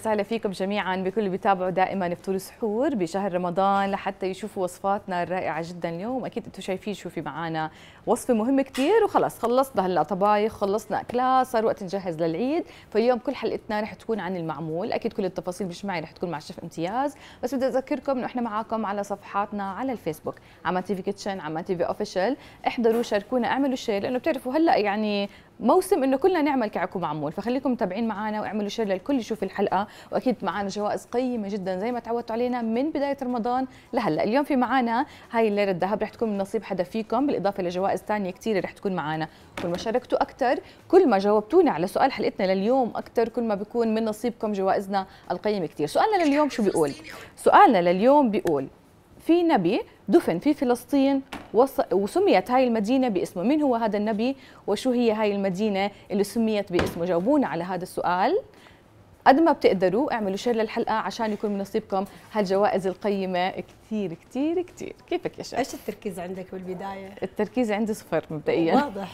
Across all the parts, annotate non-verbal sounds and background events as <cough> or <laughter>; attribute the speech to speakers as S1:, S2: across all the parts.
S1: وسهلا فيكم جميعا بكل اللي بيتابعوا دائما فطور سحور بشهر رمضان لحتى يشوفوا وصفاتنا الرائعه جدا اليوم اكيد انتم شايفين شو في معانا وصفه مهمه كثير وخلص خلصنا هلا طبايخ خلصنا اكلات صار وقت نجهز للعيد فاليوم كل حلقتنا رح تكون عن المعمول اكيد كل التفاصيل مش معي رح تكون مع الشيف امتياز بس بدي اذكركم انه احنا معاكم على صفحاتنا على الفيسبوك عما تي في كيتشن عما تي في اوفيشال احضروا شاركونا اعملوا شير لانه بتعرفوا هلا يعني موسم انه كلنا نعمل كعك ومعمول فخليكم متابعين معنا واعملوا شير للكل يشوف الحلقه واكيد معنا جوائز قيمه جدا زي ما تعودتوا علينا من بدايه رمضان لهلا اليوم في معنا هاي الليله الذهب رح تكون من نصيب حدا فيكم بالاضافه لجوائز ثانيه كثير رح تكون معنا كل ما شاركتوا اكثر كل ما جاوبتونا على سؤال حلقتنا لليوم اكثر كل ما بيكون من نصيبكم جوائزنا القيمه كثير سؤالنا لليوم شو بيقول سؤالنا لليوم بيقول في نبي دفن في فلسطين وسميت هاي المدينة باسمه من هو هذا النبي وشو هي هاي المدينة اللي سميت باسمه جاوبونا على هذا السؤال قد ما بتقدروا اعملوا شير للحلقة عشان يكون من نصيبكم هالجوائز القيمة كثير كثير كثير كيفك يا شيخ ايش التركيز عندك بالبدايه التركيز عندي صفر مبدئيا واضح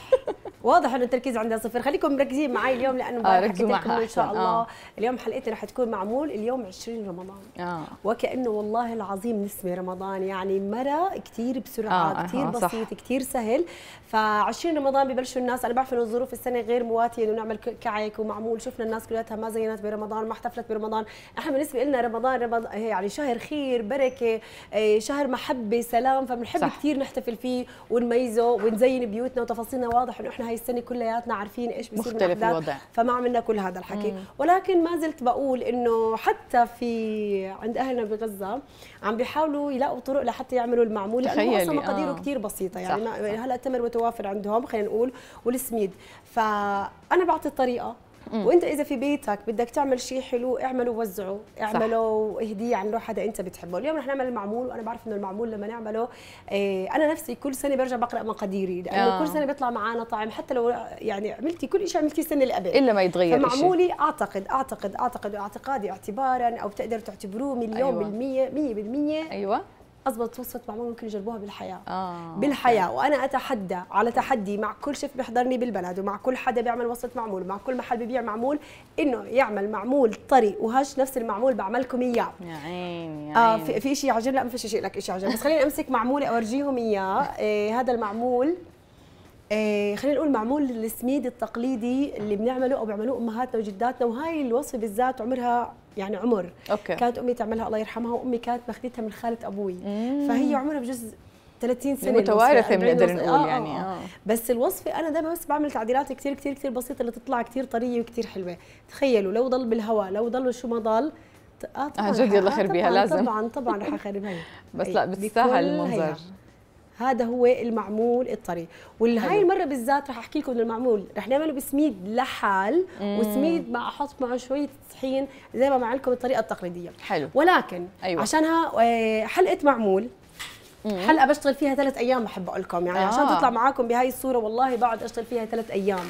S2: واضح انه التركيز عندها صفر خليكم مركزين معي اليوم لانه آه لكم ان شاء آه. الله آه. اليوم حلقتنا رح تكون معمول اليوم 20 رمضان آه. وكانه والله العظيم نسمه رمضان يعني مرة كثير بسرعه آه. كثير آه. آه، بسيط كثير سهل ف 20 رمضان ببلشوا الناس انا بعرف انه ظروف السنه غير مواتيه انه نعمل كعك ومعمول شفنا الناس كلها ما زينت برمضان ما احتفلت برمضان احنا بالنسبه لنا رمضان رمضان يعني شهر خير بركه آه، شهر محبه سلام فبنحب كثير نحتفل فيه ونميزه ونزين بيوتنا وتفاصيلنا واضح انه احنا هاي السنه كلياتنا عارفين ايش بصير مختلف الوضع فما عملنا كل هذا الحكي مم. ولكن ما زلت بقول انه حتى في عند اهلنا بغزه عم بيحاولوا يلاقوا طرق لحتى يعملوا المعمول لانه اصلا مقاديره آه. كثير بسيطه يعني هلا التمر متوافر عندهم خلينا نقول والسميد فانا بعطي الطريقه وانت اذا في بيتك بدك تعمل شيء حلو اعمله ووزعه اعمله واهديه عن روح حدا انت بتحبه اليوم رح نعمل المعمول وانا بعرف انه المعمول لما نعمله إيه انا نفسي كل سنه برجع بقرا مقاديري لانه آه. كل سنه بيطلع معنا طعم حتى لو يعني عملتي كل شيء عملتيه السنه اللي قبل الا ما يتغير فمعمولي إشي. اعتقد اعتقد اعتقد واعتقادي اعتبارا او بتقدروا تعتبروه مليون أيوة. بالمية مية بالمية ايوه اضبط وصفه معمول ممكن يجربوها بالحياه آه. بالحياه وانا اتحدى على تحدي مع كل شيف بيحضرني بالبلد ومع كل حدا بيعمل وصفه معمول ومع كل محل ببيع معمول انه يعمل معمول طري وهش نفس المعمول بعملكم اياه يا عيني يا عيني. آه في شيء عجن لا ما في شيء لك شيء عجن بس خليني امسك معموله اورجيهم اياه إيه هذا المعمول إيه خلينا نقول معمول السميد التقليدي اللي بنعمله او بيعملوه امهاتنا وجداتنا وهاي الوصفه بالذات عمرها يعني عمر أوكي. كانت امي تعملها الله يرحمها وامي كانت ماخذتها من خاله ابوي مم. فهي عمرها بجوز 30 سنه متوارثه بنقدر يعني، نقول آه،, آه يعني آه. آه. بس الوصفه انا دائما بس بعمل تعديلات كثير كثير كثير بسيطه اللي تطلع كثير طريه وكثير حلوه تخيلوا لو ضل بالهواء لو ضل شو ما ضل آه،, اه طبعا عن جد يلا خربيها لازم طبعا طبعا رح اخربها بس لا بتستاهل المنظر هذا هو المعمول الطري والهاي المره بالذات رح احكي لكم المعمول رح نعمله بسميد لحال مم. وسميد مع احط معه شويه طحين زي ما معلكم الطريقه التقليديه حلو ولكن أيوة. عشانها آه، حلقه معمول حلقه بشتغل فيها ثلاث ايام بحب اقول لكم يعني آه. عشان تطلع معاكم بهاي الصوره والله بقعد اشتغل فيها ثلاث ايام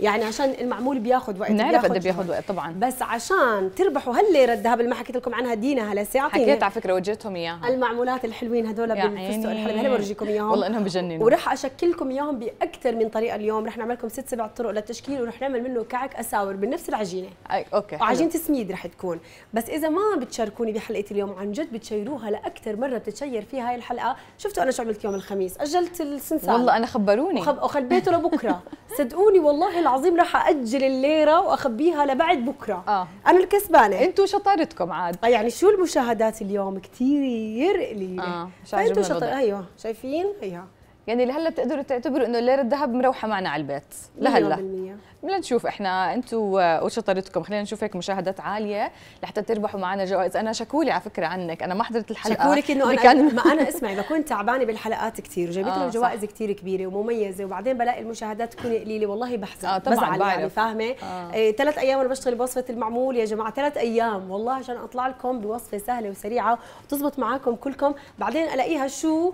S2: يعني عشان المعمول بياخذ وقت نعرف قد إيه بياخذ وقت طبعا بس عشان تربحوا هالليره الذهب اللي ما حكيت لكم عنها دينا هلا ساعتين حكيت على
S1: فكره وجهتهم اياها
S2: المعمولات الحلوين هذول بالفستق الحلو هلا بورجيكم اياهم والله انهم بجننوا وراح اشكلكم اياهم باكثر من طريقه اليوم رح نعمل لكم ست سبع طرق للتشكيل ورح نعمل منه كعك اساور بنفس العجينه أي اوكي وعجينه سميد رح تكون بس اذا ما بتشاركوني بحلقه اليوم عن جد بتشيروها لاكثر مره بتتشير فيها هاي الحلقه شفتوا انا شو عملت يوم الخميس اجلت السنسال والله انا خبروني وخبيته لبكره <laughs> صدقوني والله العظيم رح اجل الليره واخبيها لبعد بكره آه. انا الكسبانه انتوا شطارتكم عاد آه، يعني شو المشاهدات
S1: اليوم كثير قليله آه. انتم شطار ايوه شايفين أيوة يعني لهلا بتقدروا تعتبروا انه الليره الذهب مروحه معنا على البيت لهلا بدنا نشوف احنا انتم وشطارتكم خلينا نشوف هيك مشاهدات عاليه لحتى تربحوا معنا جوائز انا شكولي على فكره عنك انا ما حضرت الحلقه شكولك انه انا كان... ما انا اسمعي بكون تعبانه بالحلقات كثير لهم آه جوائز كثير
S2: كبيره ومميزه وبعدين بلاقي المشاهدات تكون قليله والله بحزن آه طبعا بزعل يعني، بعرف. يعني فاهمه ثلاث آه. إيه، ايام وانا بشتغل بوصفه المعمول يا جماعه ثلاث ايام والله عشان اطلع لكم بوصفه سهله وسريعه وتزبط معاكم كلكم بعدين الاقيها شو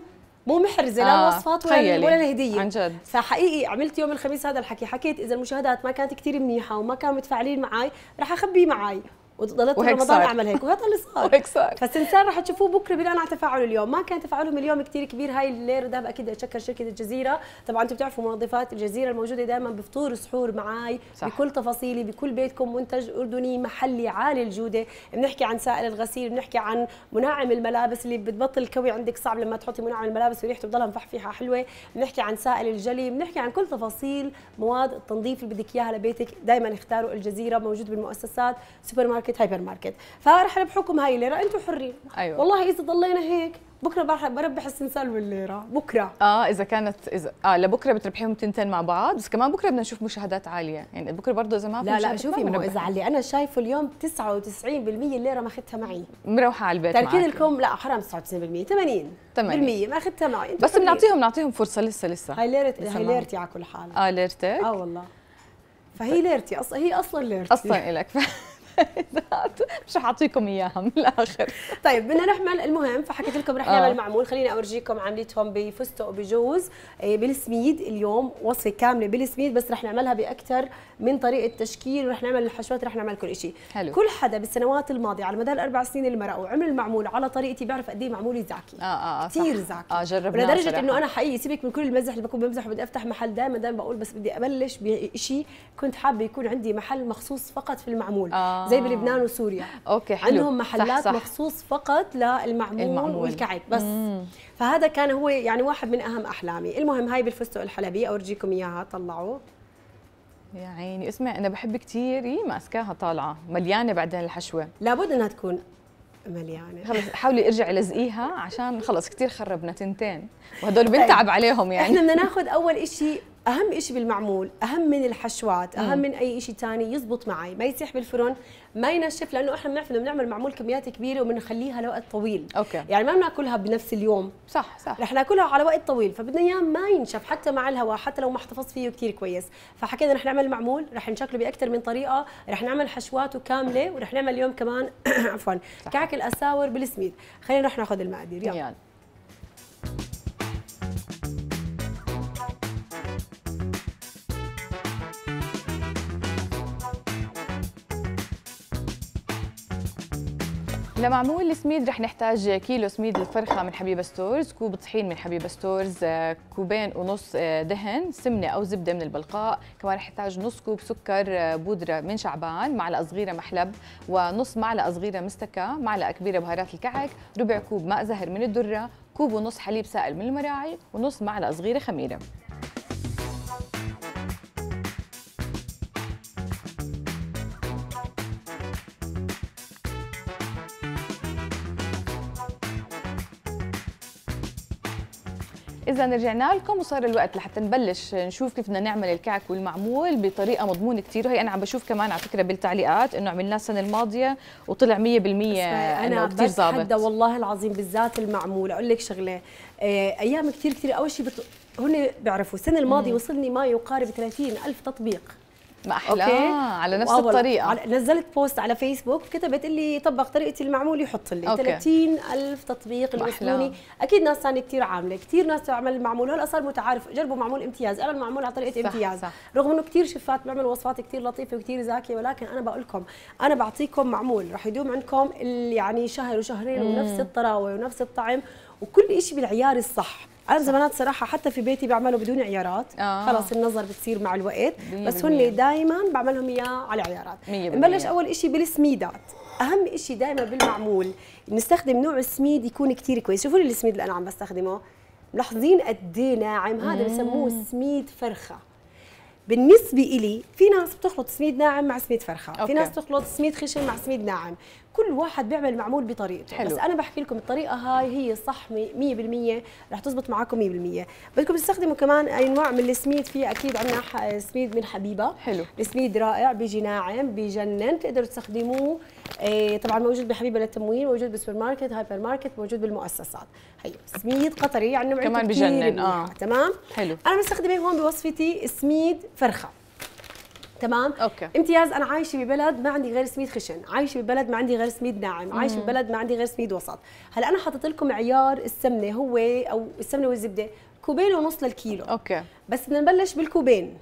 S2: مو محرزه لا آه. الوصفات ولا خيالي. ولا الهديه عن جد فحقيقي عملت يوم الخميس هذا الحكي حكيت اذا المشاهدات ما كانت كثير منيحه وما كانوا متفاعلين معي رح اخبيه معي وضلت طول رمضان اعمل هيك وهذا اللي صار <laughs> وهيك صار بس الانسان رح تشوفوه بكره بناء على تفاعل اليوم ما كان تفاعلهم اليوم كثير كبير هاي الليره وذهب اكيد اتشكر شركه الجزيره طبعا انتم بتعرفوا منظفات الجزيره الموجوده دائما بفطور سحور معي صح. بكل تفاصيلي بكل بيتكم منتج اردني محلي عالي الجوده بنحكي عن سائل الغسيل بنحكي عن مناعم الملابس اللي بتبطل الكوي عندك صعب لما تحطي مناعم الملابس وريحته بتضلها مفحفحه حلوه بنحكي عن سائل الجلي بنحكي عن كل تفاصيل مواد التنظيف اللي بدك اياها لبيتك دائما اختاروا الجزيره موجود بالمؤسسات سوبر ماركت ماركت هايبر ماركت فراح ربحكم هاي الليره انتم حرين
S1: أيوة. والله اذا ضلينا هيك بكره بربح السنسال والليره بكره اه اذا كانت اذا اه لبكره بتربحيهم تنتين مع بعض بس كمان بكره بدنا نشوف مشاهدات عاليه يعني بكره برضه اذا ما في لا لا شوفي مو اذا اللي
S2: انا شايفه اليوم 99% الليره ما اخذتها معي
S1: مروحه على البيت تركيز لكم لا حرام 99% 80
S2: 80% ما اخذتها معي بس بنعطيهم
S1: نعطيهم فرصه لسه
S2: لسه هاي ليرتي هاي ليرتي على كل حال
S1: اه ليرتك اه والله فهي ليرتي اصلا هي اصلا ليرتي اصلا الك <laughs> مش رح اعطيكم اياها من الاخر طيب
S2: بدنا نحمل المهم فحكيت لكم رح آه. نعمل معمول خليني اورجيكم عملتهم بفستق بجوز آه، بالسميد اليوم وصفه كامله بالسميد بس رح نعملها باكثر من طريقه تشكيل ورح نعمل الحشوات رح نعمل كل شيء حلو. كل حدا بالسنوات الماضيه على مدار الاربع سنين اللي مرقوا عمل المعمول على طريقتي بيعرف قد ايه معمولي زاكي اه اه, آه، كثير زاكي اه جربناه لدرجه انه انا حقيقي سيبك من كل المزح اللي بكون بمزح وبدي افتح محل دائما دائما بقول بس بدي ابلش بشيء كنت حابه يكون عندي محل مخصوص فقط في المعمول آه. زي بلبنان
S1: وسوريا اوكي حلو عندهم محلات صح صح.
S2: مخصوص فقط للمعمول المعمول. والكعك بس مم. فهذا كان هو يعني واحد من اهم احلامي المهم هاي بالفستق الحلبي اورجيكم اياها طلعوا
S1: يا عيني اسمع انا بحب كثير إيه ماسكاها طالعه مليانه بعدين الحشوه لابد انها تكون مليانه خلص حاولي ارجعي لزقيها عشان خلص كثير خربنا تنتين وهدول طيب. بنتعب عليهم يعني احنا بدنا ناخذ
S2: اول شيء اهم شيء بالمعمول اهم من الحشوات اهم من اي شيء ثاني يزبط معي ما يسيح بالفرن ما ينشف لانه احنا بنعرف انه بنعمل معمول كميات كبيره وبنخليها لوقت طويل أوكي. يعني ما بناكلها بنفس اليوم صح صح رح ناكلها على وقت طويل فبدنا اياه ما ينشف حتى مع الهواء حتى لو ما احتفظت فيه كثير كويس فحكينا رح نعمل معمول رح نشكله باكثر من طريقه رح نعمل حشواته كامله ورح نعمل اليوم كمان <coughs> عفوا كعك الاساور بالسميد خلينا نروح ناخذ المقادير يلا, يلا.
S1: لمعمول السميد رح نحتاج كيلو سميد الفرخة من حبيبة ستورز كوب طحين من حبيبة ستورز كوبين ونص آه، دهن سمنة أو زبدة من البلقاء كمان رح نحتاج نص كوب سكر آه، بودرة من شعبان معلقة صغيرة محلب ونص معلقة صغيرة مستكة معلقة كبيرة بهارات الكعك ربع كوب ماء زهر من الدرة كوب ونص حليب سائل من المراعي ونص معلقة صغيرة خميرة اذا رجعنا لكم وصار الوقت لحتى نبلش نشوف كيف بدنا نعمل الكعك والمعمول بطريقه مضمونه كثير وهي انا عم بشوف كمان على فكره بالتعليقات انه عملناه السنه الماضيه وطلع 100% انا كثير ظابط
S2: والله العظيم بالذات المعمول اقول لك شغله آه، ايام كثير كثير اول شيء بت... هن بيعرفوا السنه الماضيه وصلني ما يقارب 30 الف تطبيق ما احلى أوكي. آه، على نفس الطريقه نزلت بوست على فيسبوك كتبت اللي طبق طريقتي المعمول يحط لي أوكي. 30 الف تطبيق الاسلوني اكيد ناس ثانيه كثير عامله كثير ناس تعمل المعمول هلا صار متعارف جربوا معمول امتياز انا المعمول على طريقه صح امتياز صح. رغم انه كثير شفات بيعمل وصفات كثير لطيفه وكثير زاكيه ولكن انا بقول لكم انا بعطيكم معمول رح يدوم عندكم يعني شهر وشهرين ونفس الطراوه ونفس الطعم وكل شيء بالعيار الصح انا زمانات صراحه حتى في بيتي بعمله بدون عيارات آه. خلص النظر بتصير مع الوقت بس هن دائما بعملهم اياه على عيارات نبلش اول شيء بالسميدات اهم شيء دائما بالمعمول نستخدم نوع السميد يكون كثير كويس شوفوا لي السميد اللي انا عم بستخدمه ملاحظين قد ايه ناعم هذا بسموه سميد فرخه بالنسبه إلي في ناس بتخلط سميد ناعم مع سميد فرخه أوكي. في ناس بتخلط سميد خشن مع سميد ناعم كل واحد بيعمل معمول بطريقته حلو. بس انا بحكي لكم الطريقه هاي هي صح 100% رح تزبط معكم 100% بدكم تستخدموا كمان اي نوع من السميد في اكيد عندنا سميد من حبيبه حلو السميد رائع بيجي ناعم بيجنن بتقدروا تستخدموه إيه، طبعا موجود بحبيبه للتموين موجود بالسوبر ماركت هايبر ماركت موجود بالمؤسسات هي طيب، سميد قطري يعني كمان بجنن اه تمام حلو انا مستخدمه هون بوصفتي سميد فرخه تمام أوكي. امتياز انا عايشه ببلد ما عندي غير سميد خشن عايشه ببلد ما عندي غير سميد ناعم عايشه ببلد ما عندي غير سميد وسط هلا انا حاطه لكم عيار السمنه هو او السمنه والزبده كوبين ونص للكيلو اوكي بس بدنا نبلش بالكوبين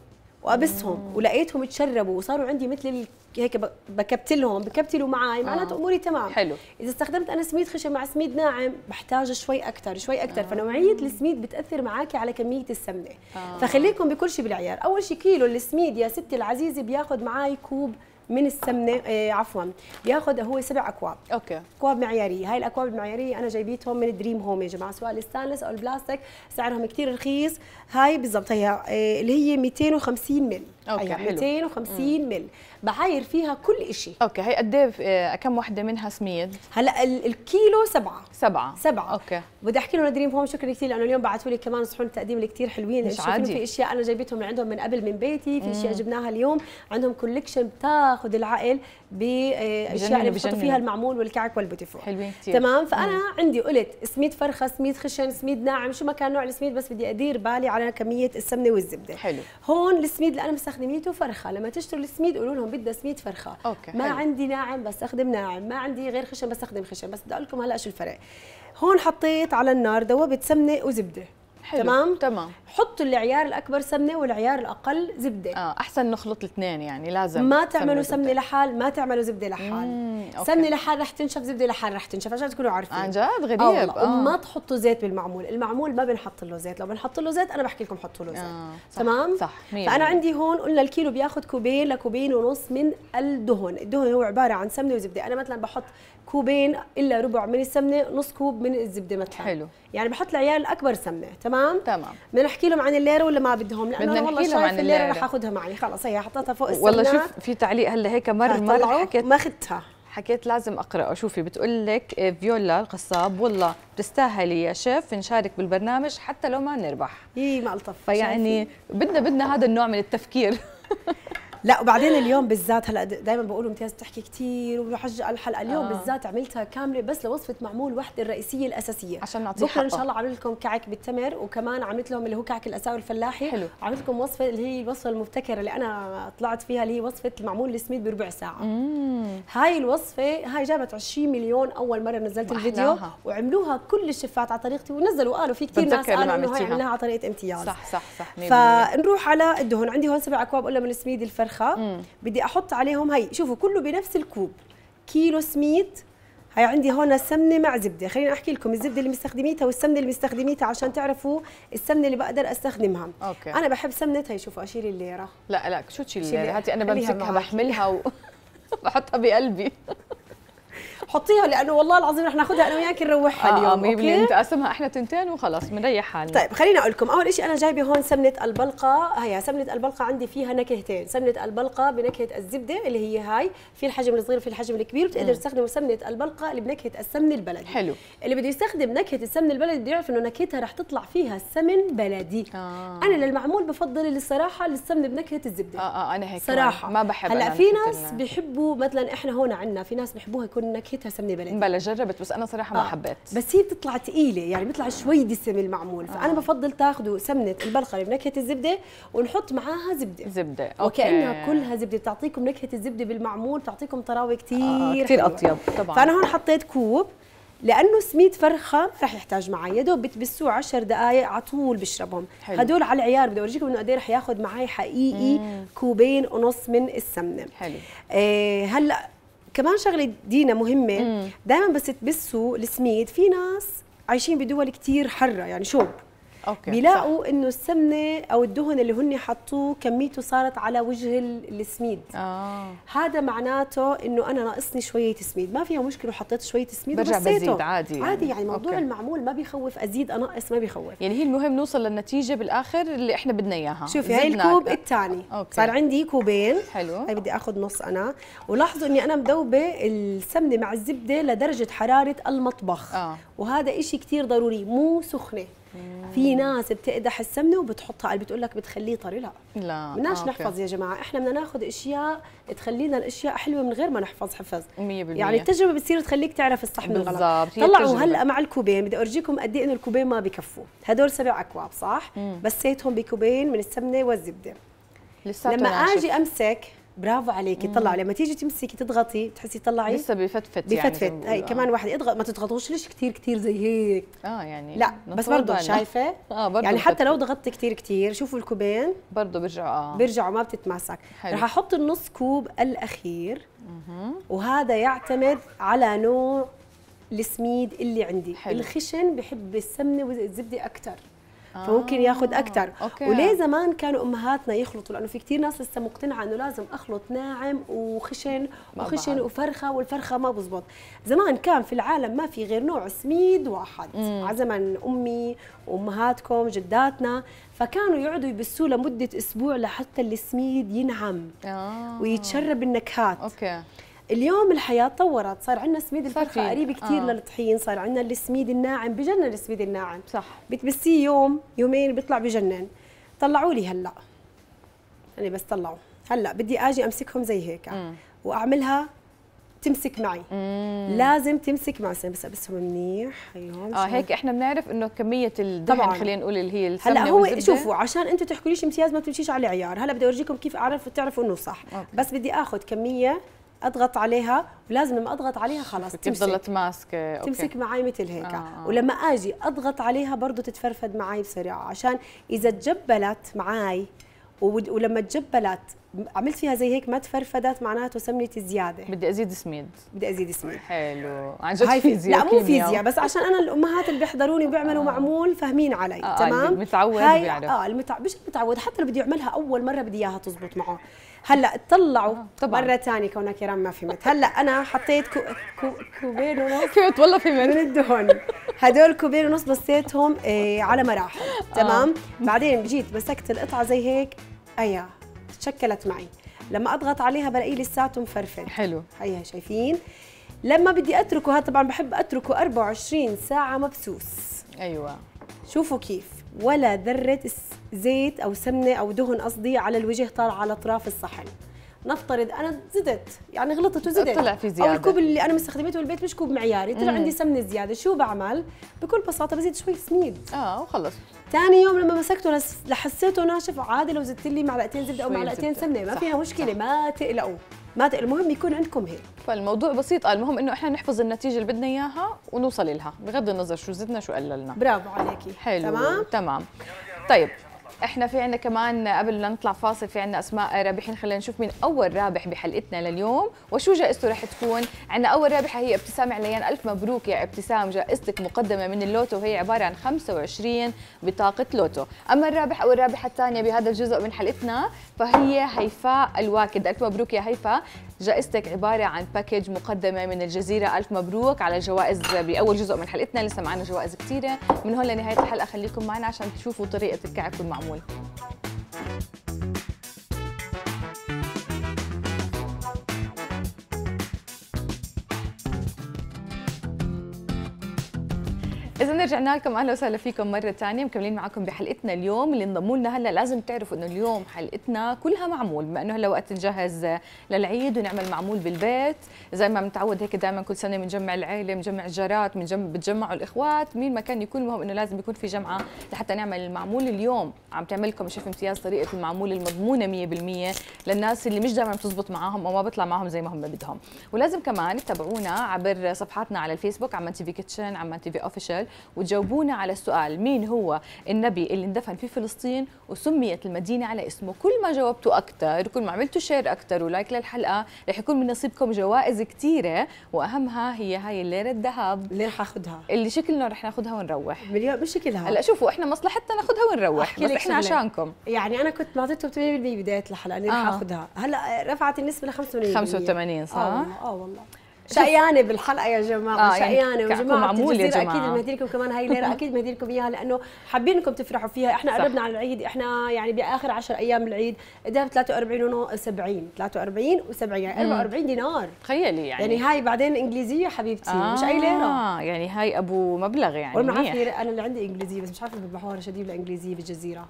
S2: وابسهم ولقيتهم تشربوا وصاروا عندي مثل هيك بكبتلهم بكبتلوا معي آه. معناته آه. اموري تمام حلو اذا استخدمت انا سميد خشن مع سميد ناعم بحتاج شوي اكثر شوي اكثر آه. فنوعيه السميد بتاثر معك على كميه السمنه آه. فخليكم بكل شيء بالعيار اول شيء كيلو السميد يا ستي العزيزه بياخذ معي كوب من السمنه آه عفوا ياخذ هو سبع اكواب اوكي اكواب معياريه هاي الاكواب المعياريه انا جايبيتهم من دريم هوم يا جماعه سواء الستانلس او البلاستيك سعرهم كثير رخيص هاي بالضبط هي آه اللي هي 250 مل اوكي حلو 250 مل بعاير فيها كل شيء اوكي هي قد ايه آه، كم وحده منها سميد هلا الكيلو سبعة سبعة سبعة اوكي بدي احكي لهم دريم فهم شكرا كثير لانه اليوم بعثوا لي كمان صحون تقديم اللي كثير حلوين مش عادي في اشياء انا جايبتهم من عندهم من قبل من بيتي في اشياء جبناها اليوم عندهم كوليكشن بتاخذ العقل باشياء آه، اللي بيحطوا فيها المعمول والكعك والبوتيفور حلوين كثير تمام فانا مم. عندي قلت سميد فرخه سميد خشن سميد ناعم شو ما كان نوع السميد بس بدي ادير بالي على كميه السمنه والزبده حلو هون السميد اللي انا مستخدميته فرخه لما تشتروا السميد قولوا لهم بدها سميد فرخه أوكي. ما حلو. عندي ناعم بستخدم ناعم ما عندي غير خشن بستخدم خشن بس بدي اقول لكم هلا شو الفرق هون حطيت على النار دوبت سمنه وزبده حلو. تمام تمام حطوا العيار الاكبر سمنه والعيار الاقل زبده اه احسن نخلط الاثنين يعني لازم ما تعملوا سمنه, لحال ما تعملوا زبده لحال سمنه لحال رح تنشف زبده لحال رح تنشف عشان تكونوا عارفين عن جد آه، غريب آه. ما وما تحطوا زيت بالمعمول المعمول ما بنحط له زيت لو بنحط له زيت انا بحكي لكم حطوا له آه، زيت آه. صح. تمام صح مية فانا مية. عندي هون قلنا الكيلو بياخذ كوبين لكوبين ونص من الدهن الدهن هو عباره عن سمنه وزبده انا مثلا بحط كوبين الا ربع من السمنه نص كوب من الزبده مثلا حلو يعني بحط العيال اكبر سمنه تمام تمام بدنا نحكي لهم عن الليره
S1: ولا ما بدهم لانه بدنا نحكي لهم عن الليره رح
S2: اخذها معي خلص هي حطيتها فوق السمنه والله شوف
S1: في تعليق هلا هيك مر مر حكيت ما اخذتها حكيت لازم اقراه شوفي بتقول لك إيه، فيولا القصاب والله بتستاهلي يا شيف نشارك بالبرنامج حتى لو ما نربح يي ما الطف فيعني بدنا بدنا هذا النوع من التفكير <laughs> لا وبعدين اليوم بالذات هلا
S2: دائما بقولوا امتياز بتحكي كثير وحجة الحلقه اليوم آه. بالذات عملتها كامله بس لوصفه معمول وحده الرئيسيه الاساسيه عشان نعطيها بكره ان شاء الله عامل لكم كعك بالتمر وكمان عملت لهم اللي هو كعك الاساور الفلاحي حلو عملت لكم وصفه اللي هي الوصفه المبتكره اللي انا طلعت فيها اللي هي وصفه المعمول السميد بربع ساعه
S1: مم.
S2: هاي الوصفه هاي جابت 20 مليون اول مره نزلت الفيديو وعملوها كل الشفات على طريقتي ونزلوا قالوا في كثير ناس قالوا انه هاي عملناها على طريقه امتياز صح
S1: صح صح فنروح
S2: على الدهون عندي هون سبع اكواب قلنا من السميد الفرخ الفرخه مم. بدي احط عليهم هي شوفوا كله بنفس الكوب كيلو سميد هي عندي هون سمنه مع زبده خليني احكي لكم الزبده اللي مستخدميتها والسمنه اللي مستخدميتها عشان تعرفوا السمنه اللي بقدر استخدمها أوكي. انا بحب سمنه هي شوفوا اشيل الليره
S1: لا لا شو تشيل الليره هاتي انا بمسكها بحملها و... <laughs> <laughs> بحطها بقلبي <laughs> حطيها لانه والله العظيم رح ناخذها انا وياك نروحها آه, آه، اليوم آه اوكي قسمها احنا تنتين وخلص بنريح حالنا طيب خليني اقول لكم اول شيء انا جايبه هون
S2: سمنه البلقه هي سمنه البلقه عندي فيها نكهتين سمنه البلقه بنكهه الزبده اللي هي هاي في الحجم الصغير في الحجم الكبير بتقدر تستخدم سمنه البلقه اللي بنكهه السمن البلدي حلو اللي بده يستخدم نكهه السمن البلدي بده يعرف انه نكهتها رح تطلع فيها سمن بلدي آه. انا للمعمول بفضل الصراحه للسمن بنكهه الزبده آه،, اه اه انا هيك صراحه ما بحب هلا في ناس بيحبوا مثلا احنا هون عندنا في ناس بيحبوها يكون نكهه حكيتها سمنه بلدي بلا جربت بس انا صراحه آه. ما حبيت بس هي بتطلع ثقيله يعني بيطلع شوي دسم المعمول آه. فانا آه. بفضل تاخذوا سمنه البلخري بنكهه الزبده ونحط معاها زبده زبده أوكي. وكانها كلها زبده بتعطيكم نكهه الزبده بالمعمول بتعطيكم طراوه كثير آه. كثير اطيب طبعا فانا هون حطيت كوب لانه سميد فرخه رح يحتاج معي يا دوب بتبسوه 10 دقائق على طول بشربهم حلو. هدول على العيار بدي اورجيكم انه قد إيه رح ياخذ معي حقيقي مم. كوبين ونص من السمنه حلو إيه هلا كمان شغله دينا مهمه دائما بس تبسوا السميد في ناس عايشين بدول كتير حره يعني شوب أوكي. بيلاقوا صح. انه السمنه او الدهن اللي هن حطوه كميته صارت على وجه السميد آه. هذا معناته انه انا ناقصني شويه سميد ما فيها مشكله وحطيت شويه سميد برجع بزيد عادي يعني. عادي يعني موضوع أوكي. المعمول ما بيخوف ازيد انقص ما بيخوف يعني هي المهم نوصل للنتيجه بالاخر اللي احنا بدنا اياها شوفي هاي الكوب الثاني صار عندي كوبين حلو هاي بدي اخذ نص انا ولاحظوا اني انا مذوبه السمنه مع الزبده لدرجه حراره المطبخ آه. وهذا إشي كتير ضروري مو سخنه في ناس بتقدح السمنه وبتحطها قال بتقول لك بتخليه طري لا
S1: لا بدناش آه نحفظ يا
S2: جماعه احنا بدنا ناخذ اشياء تخلينا الاشياء حلوه من غير ما نحفظ حفظ 100% يعني التجربه بتصير تخليك تعرف الصح من الغلط طلعوا هلا مع الكوبين بدي اورجيكم قد ايه انه الكوبين ما بكفوا هدول سبع اكواب صح بسيتهم بكوبين من السمنه والزبده لما اجي امسك برافو عليكي طلعوا لما تيجي تمسكي تضغطي بتحسي تطلعي لسه يعني بفتفت بفتفت يعني هي كمان واحد اضغط ما تضغطوش ليش كثير
S1: كثير زي هيك اه يعني لا بس برضه شايفه اه برضه يعني حتى
S2: لو ضغطت كثير كثير شوفوا الكوبين برضه بيرجعوا اه بيرجعوا ما بتتماسك رح احط النص كوب الاخير وهذا يعتمد على نوع السميد اللي عندي حلو. الخشن بحب السمنه والزبده اكثر
S1: فممكن ياخذ
S2: اكثر آه. وليه زمان كانوا امهاتنا يخلطوا لانه في كثير ناس لسه مقتنعه انه لازم اخلط ناعم وخشن وخشن وفرخه والفرخه ما بزبط زمان كان في العالم ما في غير نوع سميد واحد على زمن امي وامهاتكم جداتنا فكانوا يقعدوا يبسوا لمده اسبوع لحتى السميد ينعم آه. ويتشرب النكهات اوكي اليوم الحياه تطورت صار عندنا سميد الفرخه قريب كثير آه. للطحين صار عندنا السميد الناعم بجنن السميد الناعم صح بتبسيه يوم يومين بيطلع بجنن طلعوا لي هلا يعني بس طلعوا هلا بدي اجي امسكهم زي هيك م. واعملها تمسك معي مم. لازم تمسك معي بس ابسهم منيح
S1: ايوه اه هيك احنا بنعرف انه كميه الدهن طبعا خلينا نقول اللي هي السمنه هلا هو والزبدة. شوفوا عشان
S2: انتم تحكوا ليش امتياز ما تمشيش على عيار هلا بدي اورجيكم كيف اعرف تعرفوا انه صح أوكي. بس بدي اخذ كميه اضغط عليها ولازم لما اضغط عليها خلاص <laughs> تمسك
S1: ماسكه اوكي تمسك
S2: معي مثل هيك آه. ولما اجي اضغط عليها برضه تتفرفد معي بسرعه عشان اذا تجبلت معي ولما تجبلت عملت فيها زي هيك ما تفرفدت معناته سمنه
S1: زياده بدي ازيد سميد بدي ازيد سميد حلو عن جد فيزياء لا مو فيزياء بس عشان
S2: انا الامهات اللي بيحضروني وبيعملوا آه. معمول فاهمين علي آه, آه، تمام المتعود بيعرف اه المتع... مش متعود حتى لو بدي يعملها اول مره بدي اياها تزبط معه هلا اطلعوا آه، طبعا مره ثانيه كونها كرام ما فهمت هلا انا حطيت كو... كو... كوبين ونص <laughs> فهمت والله فهمت من الدهون هدول كوبين ونص بصيتهم إيه على مراحل آه. تمام بعدين جيت مسكت القطعه زي هيك ايا تشكلت معي لما اضغط عليها بلاقيه لساته مفرفر حلو هيا شايفين لما بدي اتركه هذا طبعا بحب اتركه 24 ساعه مبسوس ايوه شوفوا كيف ولا ذرة زيت أو سمنة أو دهن قصدي على الوجه طالع على أطراف الصحن نفترض انا زدت يعني غلطت وزدت طلع في زياده او الكوب اللي انا مستخدمته بالبيت مش كوب معياري طلع عندي سمنه زياده شو بعمل بكل بساطه بزيد شوي سميد اه وخلص ثاني يوم لما مسكته لحسيته ناشف عادي لو زدت لي معلقتين زبده او معلقتين سمنه ما فيها مشكله صح ما تقلقوا مادة المهم
S1: يكون عندكم هيك فالموضوع بسيط المهم انه احنا نحفظ النتيجه اللي بدنا اياها ونوصل لها بغض النظر شو زدنا شو قللنا برافو عليكي حلو تمام تمام طيب احنا في عندنا كمان قبل ما نطلع فاصل في عندنا اسماء رابحين خلينا نشوف مين اول رابح بحلقتنا لليوم وشو جائزته رح تكون عندنا اول رابحه هي ابتسام عليان الف مبروك يا ابتسام جائزتك مقدمه من اللوتو وهي عباره عن 25 بطاقه لوتو اما الرابح او الرابحه الثانيه بهذا الجزء من حلقتنا فهي هيفاء الواكد الف مبروك يا هيفاء جائزتك عباره عن باكيج مقدمه من الجزيره الف مبروك على الجوائز باول جزء من حلقتنا لسه معنا جوائز كثيره من هون لنهايه الحلقه خليكم معنا عشان تشوفوا طريقه الكعك والمعمول домой. اذا رجعنا لكم اهلا وسهلا فيكم مره ثانيه مكملين معكم بحلقتنا اليوم اللي انضموا لنا هلا لازم تعرفوا انه اليوم حلقتنا كلها معمول بما انه هلا وقت نجهز للعيد ونعمل معمول بالبيت زي ما متعود هيك دائما كل سنه بنجمع العيله بنجمع الجارات بنجمع بتجمعوا الاخوات مين ما كان يكون المهم انه لازم يكون في جمعه لحتى نعمل المعمول اليوم عم تعمل لكم شيف امتياز طريقه المعمول المضمونه 100% للناس اللي مش دائما بتزبط معاهم او ما بيطلع معاهم زي ما هم بدهم ولازم كمان تتابعونا عبر صفحاتنا على الفيسبوك عمان تي في كيتشن عمان تي في اوفيشال جدا وتجاوبونا على السؤال مين هو النبي اللي اندفن في فلسطين وسميت المدينه على اسمه كل ما جاوبتوا اكثر وكل ما عملتوا شير اكثر ولايك للحلقه رح يكون من نصيبكم جوائز كثيره واهمها هي هاي الليره الذهب اللي رح اخذها اللي شكلنا رح ناخذها ونروح مليون مش شكلها هلا شوفوا احنا مصلحتنا ناخذها ونروح بس احنا عشانكم
S2: يعني انا كنت معطيتهم 80% بدايه الحلقه اني رح آه. اخذها هلا رفعت النسبه ل 85 85 صح؟ اه والله آه شقيانه بالحلقه يا جماعه آه يعني شقيانه يعني وجماعه معمول يا جماعه اكيد بنهدي لكم كمان هاي الليله اكيد بنهدي لكم اياها لانه حابين انكم تفرحوا فيها احنا صح. قربنا على العيد احنا يعني باخر 10 ايام من العيد قدام 43 و70 43 و70 يعني 44
S1: دينار تخيلي يعني يعني هاي بعدين
S2: انجليزيه حبيبتي آه مش اي ليره اه يعني هاي ابو
S1: مبلغ يعني والله عارفه
S2: انا اللي عندي انجليزيه بس مش عارفه بذبحوها شديد الانجليزيه بالجزيره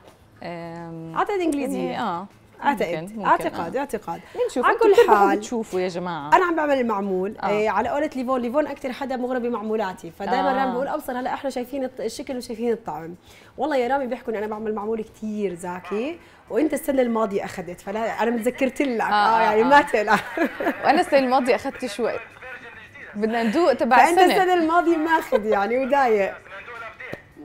S1: عدد انجليزيه يعني اه اعتقد اعتقاد آه. اعتقد اعتقد بنشوف على كل حال تشوفوا يا جماعه انا
S2: عم بعمل المعمول آه. إيه على قولة ليفون ليفون اكثر حدا مغرم بمعمولاتي فدائما آه. رامي بقول ابصر هلا احنا شايفين الشكل وشايفين الطعم والله يا رامي بيحكوا انا بعمل معمول كثير زاكي وانت السنه الماضيه اخذت فلا انا متذكرت لك آه, آه, آه، يعني آه. ما تقلق <laughs>
S1: وانا السنه الماضيه اخذت شوي بدنا ندوق تبع السنه فانت السنه الماضيه ماخذ يعني ودايق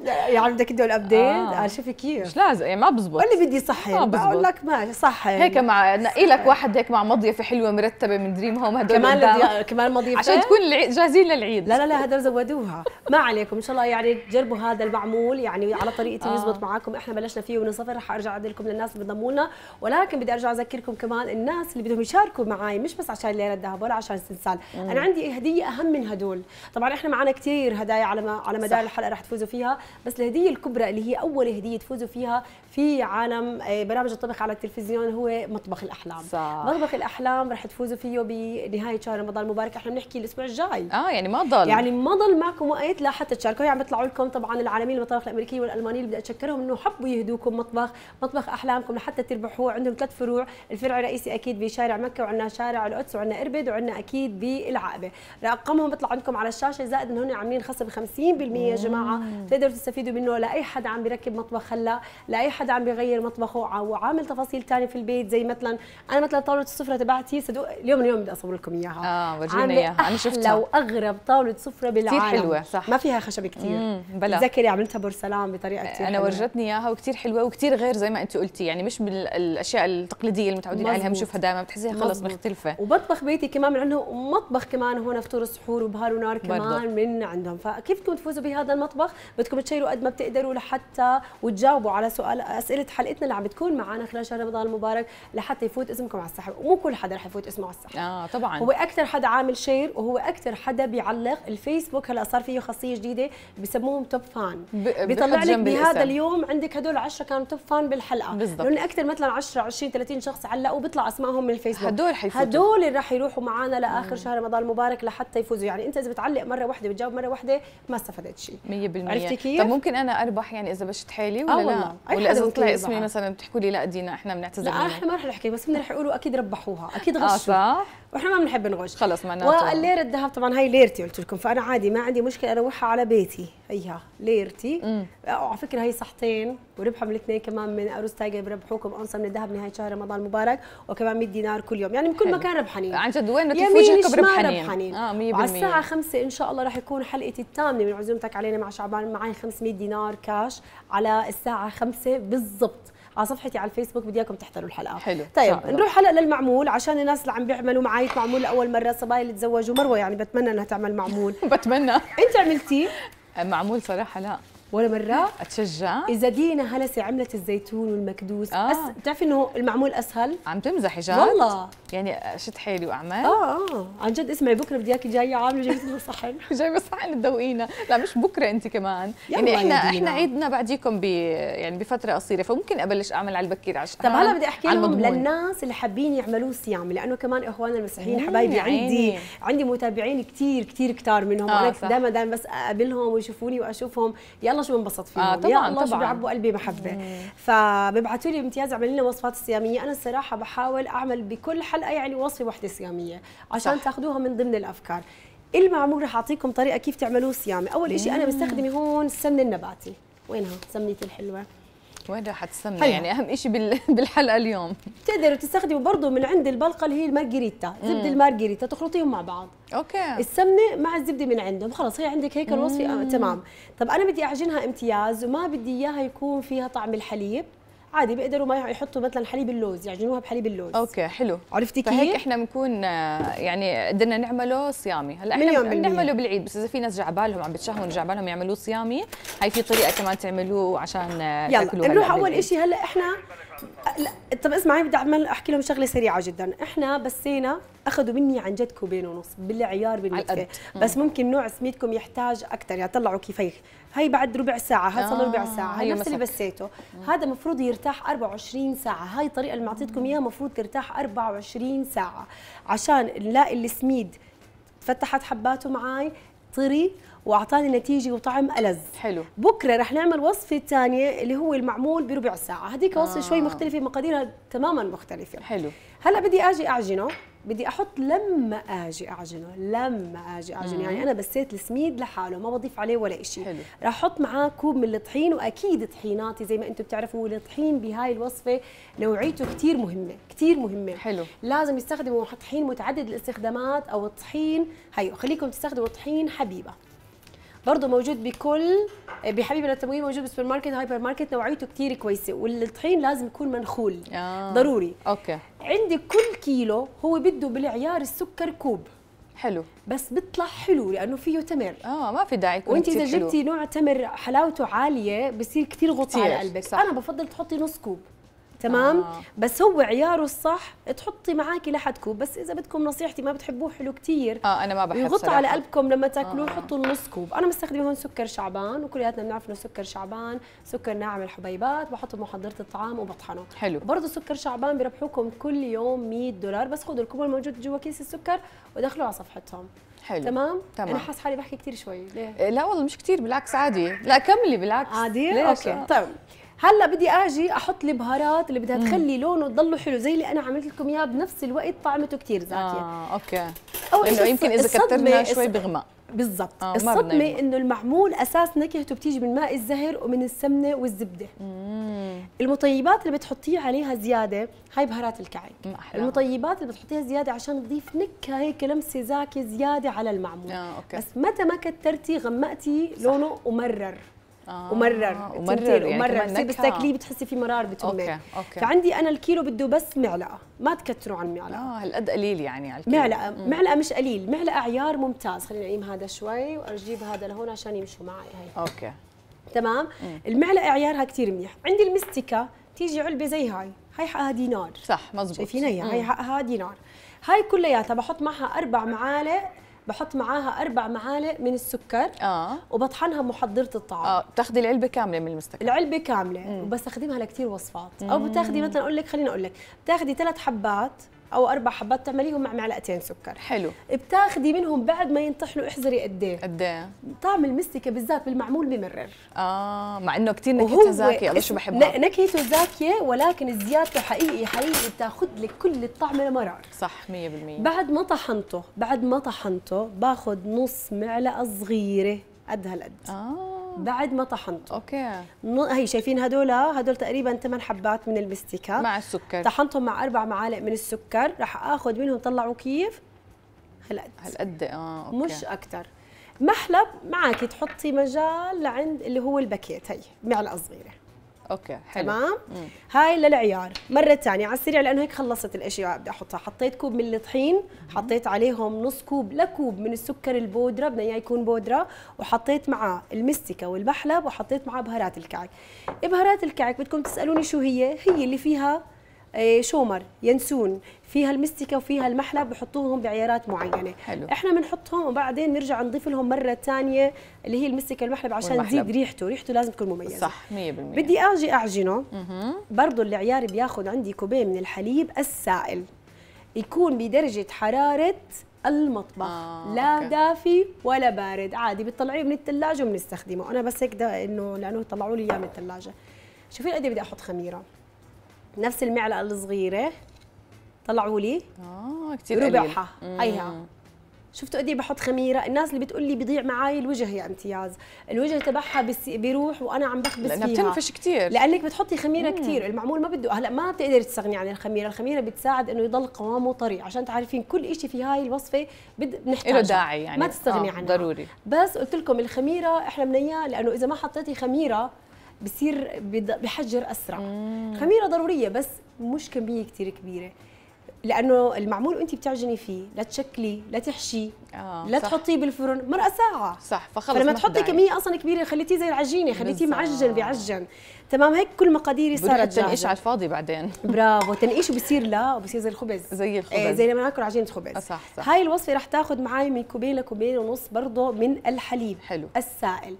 S1: يعني بدك تدول ابديت آه. شوفي كيف مش لازم يعني ما بزبط قولي بدي صحي ما بقول لك ماشي صحي هيك مع نقي إيه لك واحد هيك مع مضيفه حلوه مرتبه من دريم هوم هدول كمان لدي... كمان
S2: مضيفه عشان تكون الع... جاهزين للعيد لا لا لا هدول زودوها ما عليكم ان شاء الله يعني تجربوا هذا المعمول يعني على طريقتي آه. يزبط معاكم احنا بلشنا فيه ومن صفر رح ارجع لكم للناس اللي بنضموا لنا ولكن بدي ارجع اذكركم كمان الناس اللي بدهم يشاركوا معي مش بس عشان ليله الذهب ولا عشان السلسال انا عندي هديه اهم من هدول طبعا احنا معنا كثير هدايا على ما... على مدار الحلقه رح تفوزوا فيها بس الهديه الكبرى اللي هي اول هديه تفوزوا فيها في عالم آه، برامج الطبخ على التلفزيون هو مطبخ الاحلام صح. مطبخ الاحلام رح تفوزوا فيه بنهايه شهر رمضان المبارك احنا بنحكي الاسبوع الجاي اه يعني ما ضل يعني ما ضل معكم وقت لحتى تشاركوا يعني عم بيطلعوا لكم طبعا العالمين المطابخ الامريكيه والالمانيه اللي بدي اتشكرهم انه حبوا يهدوكم مطبخ مطبخ احلامكم لحتى تربحوه عندهم ثلاث فروع الفرع الرئيسي اكيد بشارع مكه وعندنا شارع القدس وعندنا اربد وعندنا اكيد بالعقبه رقمهم بيطلع عندكم على الشاشه زائد انه هن عاملين خصم 50% يا جماعه تقدروا تستفيدوا منه لاي حدا عم بيركب مطبخ هلا لاي حدا عم بيغير مطبخه او عامل تفاصيل ثانيه في البيت زي مثلا انا مثلا طاوله السفره تبعتي صدق اليوم اليوم بدي اصور لكم اياها اه ورجينا اياها انا شفتها لو اغرب طاوله سفره بالعالم كثير حلوه صح ما فيها خشب
S1: كثير بلا تذكري
S2: عملتها بورسلان بطريقه كثير انا ورجتني
S1: اياها وكثير حلوه وكثير غير زي ما انت قلتي يعني مش بالاشياء التقليديه اللي متعودين عليها بنشوفها دائما بتحسيها خلص مختلفه ومطبخ بيتي
S2: كمان من عندهم مطبخ كمان هون فطور سحور وبهار ونار كمان برضه. من عندهم فكيف بدكم تفوزوا بهذا المطبخ بدكم تشيلوا قد ما بتقدروا لحتى وتجاوبوا على سؤال اسئله حلقتنا اللي عم بتكون معنا خلال شهر رمضان المبارك لحتى يفوت اسمكم على السحب ومو كل حدا رح يفوت اسمه على السحب اه طبعا هو اكثر حدا عامل شير وهو اكثر حدا بيعلق الفيسبوك هلا صار فيه خاصيه جديده بسموهم توب فان بيطلع لك بهذا اليوم عندك هدول 10 كانوا توب فان بالحلقه بالضبط لانه اكثر مثلا 10 20 30 شخص علقوا بيطلع اسمائهم من الفيسبوك هدول حيفوتوا هدول اللي رح يروحوا معنا لاخر شهر رمضان المبارك لحتى يفوزوا يعني انت اذا بتعلق مره واحده بتجاوب مره واحده ما استفدت
S1: شيء 100% عرفتي كيف؟ طب ممكن انا اربح يعني اذا بشت حالي ولا آه، لا؟ ولا اذا لازم يطلع اسمي مثلا بتحكوا لي لا دينا احنا بنعتذر لا احنا
S2: ما رح نحكي بس بدنا رح يقولوا اكيد ربحوها اكيد آه، غشوا اه صح واحنا ما
S1: بنحب نغش خلص معناته والليره
S2: الذهب طبعا هاي ليرتي قلت لكم فانا عادي ما عندي مشكله اروحها على بيتي هيها ليرتي وعلى فكره هي صحتين وربحهم الاثنين كمان من اروز تايجر بربحوكم انصه من الذهب نهايه شهر رمضان المبارك وكمان 100 دينار كل يوم يعني من كل حلو. مكان ربحانين عن جد وين بدك ربحانين اه 100% على الساعه 5 ان شاء الله راح يكون حلقتي الثامنه من عزومتك علينا مع شعبان معي 500 دينار كاش على الساعه 5 بالضبط على صفحتي على الفيسبوك بدي اياكم تحضروا الحلقه حلو طيب نروح هلا للمعمول عشان الناس اللي عم بيعملوا معي معمول لاول مره صبايا اللي تزوجوا مروه يعني بتمنى انها تعمل معمول <laughs> بتمنى انت عملتيه
S1: معمول صراحه لا ولا مره اتشجع اذا دينا هلسه عملت الزيتون والمكدوس آه. أس... بتعرفي انه المعمول اسهل عم تمزحي جد والله يعني شد حيلي واعمل اه اه عن جد اسمعي بكره بدي اياكي جايه عامله جايبه لنا صحن <laughs> جايبه صحن تذوقينا لا مش بكره انت كمان يعني احنا احنا عيدنا بعديكم ب يعني بفتره قصيره فممكن ابلش اعمل على البكير عشان طب آه، هلا بدي احكي لهم للناس اللي حابين يعملوه صيام لانه كمان اخواننا المسيحيين حبايبي عندي
S2: عندي متابعين كثير كثير كثار منهم آه، انا دائما دائما بس اقابلهم ويشوفوني واشوفهم يلا آه، الله شو بنبسط فيهم آه طبعا يا الله طبعا. شو بيعبوا قلبي محبه فبيبعتوا لي امتياز اعمل لنا وصفات صياميه انا الصراحه بحاول اعمل بكل حلقه يعني وصفه وحده صياميه عشان صح. تاخذوها من ضمن الافكار المعمول رح اعطيكم طريقه كيف تعملوه صيامي اول شيء انا بستخدمي هون السمن النباتي وينها سمنتي الحلوه وين راح تسمى يعني اهم شيء <laughs> بالحلقه اليوم بتقدروا تستخدموا برضه من عند البلقه اللي هي المارجريتا زبده المارجريتا تخلطيهم مع بعض اوكي السمنه مع الزبده من عندهم خلص هي عندك هيك الوصفه آه، تمام طب انا بدي اعجنها امتياز وما بدي اياها يكون فيها طعم الحليب عادي بيقدروا
S1: ما يحطوا مثلا حليب اللوز يعجنوها بحليب اللوز اوكي حلو عرفتي كيف فهيك احنا بنكون آه، يعني قدرنا نعمله صيامي هلا احنا بنعمله بالعيد بس اذا في ناس جعبالهم عم بتشهون جعبالهم يعملوه صيامي هي في طريقه كمان تعملوه عشان آه، يلا نروح اول
S2: شيء هلا احنا لا طب اسمعي بدي اعمل احكي لهم شغله سريعه جدا احنا بسينا اخذوا مني عن جد كوبين ونص بالعيار بالمتكه بس ممكن نوع سميدكم يحتاج اكثر يعني طلعوا كيف هي بعد ربع ساعه هذا صار ربع آه، ساعه هاي نفس اللي بسيته هذا المفروض يرتاح 24 ساعه هاي الطريقه اللي معطيتكم اياها المفروض ترتاح 24 ساعه عشان نلاقي السميد فتحت حباته معي طري واعطاني نتيجه وطعم الذ حلو بكره رح نعمل وصفه ثانيه اللي هو المعمول بربع ساعه هذيك وصفه آه. شوي مختلفه مقاديرها تماما مختلفه حلو هلا بدي اجي اعجنه بدي احط لما اجي اعجنه لما اجي اعجنه يعني انا بسيت السميد لحاله ما بضيف عليه ولا شيء رح احط معاه كوب من الطحين واكيد طحيناتي زي ما انتم بتعرفوا الطحين بهاي الوصفه نوعيته كثير مهمه كثير مهمه حلو لازم يستخدموا طحين متعدد الاستخدامات او الطحين هيو خليكم تستخدموا طحين حبيبه برضه موجود بكل آه، بحبيبنا التموين موجود بالسوبر ماركت هايبر ماركت نوعيته كثير كويسه والطحين لازم يكون منخول آه. ضروري اوكي عندي كل كيلو هو بده بالعيار السكر كوب حلو بس بيطلع حلو لانه فيه تمر
S1: اه ما في داعي وانت اذا جبتي
S2: نوع تمر حلاوته عاليه بصير كثير غطاء على قلبك صح. انا بفضل تحطي نص كوب تمام آه. بس هو عياره الصح تحطي معاكي لحد كوب بس اذا بدكم نصيحتي ما بتحبوه حلو كثير اه
S1: انا ما بحب يغط صراحة. على
S2: قلبكم لما آه. تاكلوه آه. حطوا النص كوب انا مستخدمه هون سكر شعبان وكلياتنا بنعرف انه سكر شعبان سكر ناعم الحبيبات بحطه بمحضره الطعام وبطحنه حلو برضه سكر شعبان بربحوكم كل يوم 100 دولار بس خذوا الكوب الموجود جوا كيس السكر
S1: ودخلوه على صفحتهم حلو تمام, تمام. انا حاسه
S2: حالي بحكي كثير شوي
S1: ليه لا والله مش كثير بالعكس عادي لا كملي بالعكس عادي ليه؟ اوكي طيب هلا بدي اجي احط البهارات
S2: اللي بدها تخلي لونه تضله حلو زي اللي انا عملت لكم اياه بنفس الوقت طعمته كثير زاكيه اه اوكي أو لانه يمكن اذا كثرنا شوي بغمق
S1: بالضبط آه الصدمه
S2: انه المعمول اساس نكهته بتيجي من ماء الزهر ومن السمنه والزبده مم. المطيبات اللي بتحطيه عليها زياده هاي بهارات الكعك المطيبات اللي بتحطيها زياده عشان تضيف نكهه هيك لمسه زاكيه زياده على المعمول آه، أوكي. بس متى ما كترتي غمقتي لونه ومرر آه ومرر ومرر يعني ومرر بس تاكليه بتحسي في مرار بتمك أوكي. أوكي. فعندي انا الكيلو بده بس معلقه ما تكتروا عن معلقه اه هالقد قليل يعني على الكيلو معلقه مم. معلقه مش قليل معلقه عيار ممتاز خليني اقيم هذا شوي واجيب هذا لهون عشان يمشوا معي هي اوكي تمام مم. المعلقه عيارها كثير منيح عندي المستيكا تيجي علبه زي هاي هاي حقها دينار صح مزبوط شايفينها هي هي حقها دينار هاي كلياتها بحط معها اربع معالق بحط معاها اربع معالق من السكر اه وبطحنها بمحضره الطعام اه بتاخذي العلبه كامله من المستكين العلبه كامله مم. وبستخدمها لكثير وصفات او بتاخذي مثلا اقول لك خليني اقول لك بتاخذي ثلاث حبات او اربع حبات تعمليهم مع معلقتين سكر حلو بتاخدي منهم بعد ما ينطحنوا احزري قد ايه قد ايه طعم المستكه بالذات
S1: بالمعمول بمرر اه مع انه كثير نكهته زاكيه الله شو بحبها
S2: نكهته زاكيه ولكن زيادته حقيقي حقيقي بتاخذ لك كل الطعم المرار صح 100% بعد ما طحنته بعد ما طحنته باخذ نص معلقه صغيره قد هالقد اه آه. بعد ما طحنته اوكي هي شايفين هدول هدول تقريبا 8 حبات من المستكه مع السكر طحنتهم مع اربع معالق من السكر راح اخذ منهم طلعوا كيف هالقد هالقد اه اوكي مش اكثر محلب معك تحطي مجال لعند اللي هو الباكيت هي معلقه صغيره اوكي حلو تمام هاي للعيار مره ثانيه على السريع لانه هيك خلصت الاشياء بدي احطها حطيت كوب من الطحين حطيت عليهم نص كوب لكوب من السكر البودره بدنا اياه يكون بودره وحطيت معاه المستكه والبحلب وحطيت معاه بهارات الكعك بهارات الكعك بدكم تسالوني شو هي هي اللي فيها إيه، شومر ينسون فيها المستكه وفيها المحلى بحطوهم بعيارات معينه حلو. احنا بنحطهم وبعدين بنرجع نضيف لهم مره ثانيه اللي هي المستكه المحلب عشان تزيد ريحته ريحته لازم تكون مميزه صح
S1: 100% بدي
S2: اجي اعجنه برضه العيار بياخذ عندي كوبين من الحليب السائل يكون بدرجه حراره المطبخ آه، لا أوكي. دافي ولا بارد عادي بتطلعيه من الثلاجه وبنستخدمه انا بس هيك انه لانه طلعوا لي اياه من الثلاجه شوفي قد إيه بدي احط خميره نفس المعلقه الصغيره طلعوا لي اه كثير ربعها هيها شفتوا قد ايه بحط خميره الناس اللي بتقول لي بضيع معي الوجه يا امتياز الوجه تبعها بيروح وانا عم بخبز لأنها فيها لانها بتنفش كثير لانك بتحطي خميره كثير المعمول ما بده هلا ما بتقدري تستغني عن الخميره الخميره بتساعد انه يضل قوامه طري عشان تعرفين كل شيء في هاي الوصفه بنحتاج له داعي يعني ما تستغني آه عنها ضروري بس قلت لكم الخميره احنا بنيا لانه اذا ما حطيتي خميره بصير بحجر اسرع مم. خميره ضروريه بس مش كميه كثير كبيره لانه المعمول وانت بتعجني فيه لا تشكلي لا تحشي
S1: آه لا تحطيه
S2: بالفرن مرأة ساعه صح فخلص فلما تحطي يعني. كميه اصلا كبيره خليتيه زي العجينه خليتيه معجن بيعجن تمام هيك كل مقاديري صارت تنقيش على الفاضي بعدين برافو تنقيش وبصير لا وبصير زي الخبز زي إيه، الخبز آه زي لما ناكل عجينه خبز آه، صح صح هاي الوصفه رح تاخذ معي من كوبين لكوبين ونص برضه من الحليب حلو السائل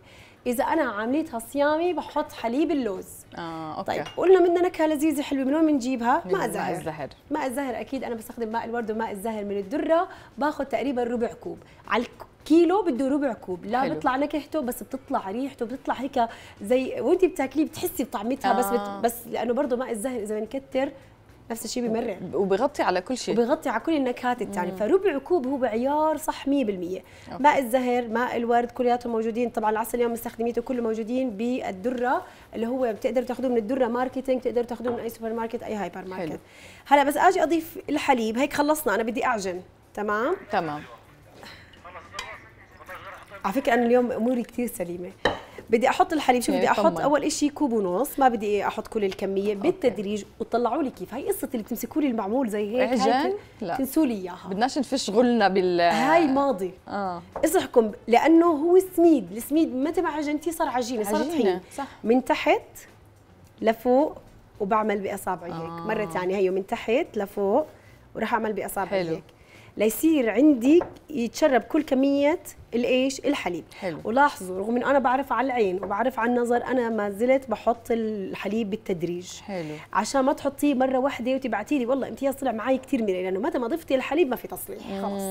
S2: اذا انا عامليتها صيامي بحط حليب اللوز اه اوكي طيب قلنا بدنا نكهه لذيذه حلوه من وين بنجيبها؟ ماء الزهر ماء الزهر ماء الزهر اكيد انا بستخدم ماء الورد وماء الزهر من الدره باخذ تقريبا ربع كوب على كيلو بده ربع كوب لا حلو. بيطلع نكهته بس بتطلع ريحته بتطلع هيك زي وانت بتاكليه بتحسي بطعمتها آه. بس بت... آه. بس لانه برضه ماء الزهر اذا بنكتر نفس الشيء بمرع وبغطي على كل شيء وبغطي على كل النكهات الثانيه فربع كوب هو عيار صح 100% أوكي. ماء الزهر ماء الورد كلياتهم موجودين طبعا العسل اليوم مستخدميته كله موجودين بالدره اللي هو بتقدر تاخذوه من الدره ماركتينج بتقدر تاخذوه من اي سوبر ماركت اي هايبر ماركت هلا بس اجي اضيف الحليب هيك خلصنا انا بدي اعجن تمام تمام على فكره انا اليوم اموري كثير سليمه بدي احط الحليب شوف بدي احط اول شيء كوب ونص ما بدي احط كل الكميه بالتدريج وطلعوا لي كيف هي قصه اللي بتمسكوا لي المعمول زي هيك عجن لا تنسوا لي اياها بدناش نفش غلنا
S1: بال هاي
S2: ماضي اه اصحكم لانه هو سميد السميد متى ما عجنتيه صار عجينه صار طحين صح من تحت لفوق وبعمل باصابعي هيك آه. مره ثانيه هي من تحت لفوق وراح اعمل باصابعي هيك ليصير عندي يتشرب كل كميه الايش الحليب حلو. ولاحظوا رغم انه انا بعرف على العين وبعرف على النظر انا ما زلت بحط الحليب بالتدريج حلو. عشان ما تحطيه مره واحده وتبعتي لي والله امتياز طلع معي كثير مرق لانه متى ما ضفتي الحليب ما في تصليح خلص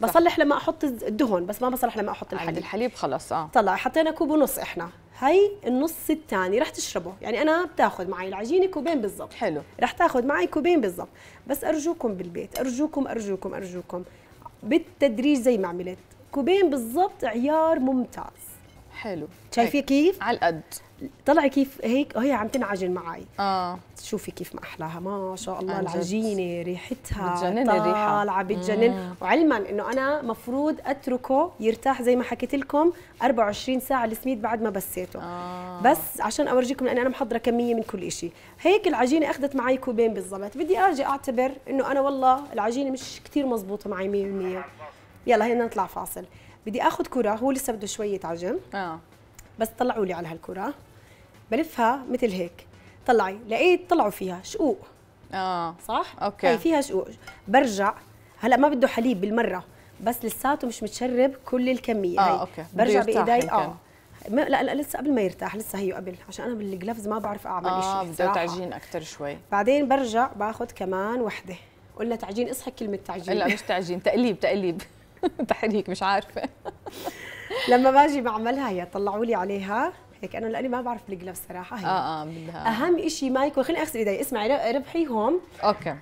S2: بصلح لما احط الدهون بس ما بصلح لما احط الحليب
S1: الحليب خلص اه
S2: طلع حطينا كوب ونص احنا هي النص الثاني رح تشربه يعني انا بتاخذ معي العجينه كوبين بالضبط حلو رح تاخذ معي كوبين بالضبط بس ارجوكم بالبيت ارجوكم ارجوكم ارجوكم بالتدريج زي ما عملت كوبين بالضبط عيار ممتاز حلو شايفه كيف على القد طلعي كيف هيك وهي عم تنعجن معي اه شوفي كيف ما احلاها ما شاء الله العجينه ريحتها بتجنن الريحه طالعه بتجنن وعلما انه انا مفروض اتركه يرتاح زي ما حكيت لكم 24 ساعه السميد بعد ما بسيته آه. بس عشان اورجيكم لان انا محضره كميه من كل شيء هيك العجينه اخذت معي كوبين بالضبط بدي اجي اعتبر انه انا والله العجينه مش كثير مزبوطه معي 100% يلا هنا نطلع فاصل بدي اخذ كره هو لسه بده شويه عجن اه بس طلعوا لي على هالكره بلفها مثل هيك طلعي لقيت طلعوا فيها شقوق اه صح اوكي هي فيها شقوق برجع هلا ما بده حليب بالمره بس لساته مش متشرب كل الكميه اه اوكي برجع بايدي اه ما لا لا لسه قبل ما يرتاح لسه هي قبل عشان انا بالجلفز ما بعرف اعمل شيء اه بده تعجين
S1: اكثر شوي
S2: بعدين برجع باخذ كمان وحده قلنا تعجين اصحى كلمه تعجين لا مش
S1: تعجين تقليب
S2: تقليب <laughs> تحريك مش عارفه <laughs> لما باجي بعملها هي طلعوا لي عليها هيك انا لاني ما بعرف بالقلب صراحه هي اه اه بدها اهم شيء ما يكون خليني اغسل ايدي اسمعي
S1: ربحي هون اوكي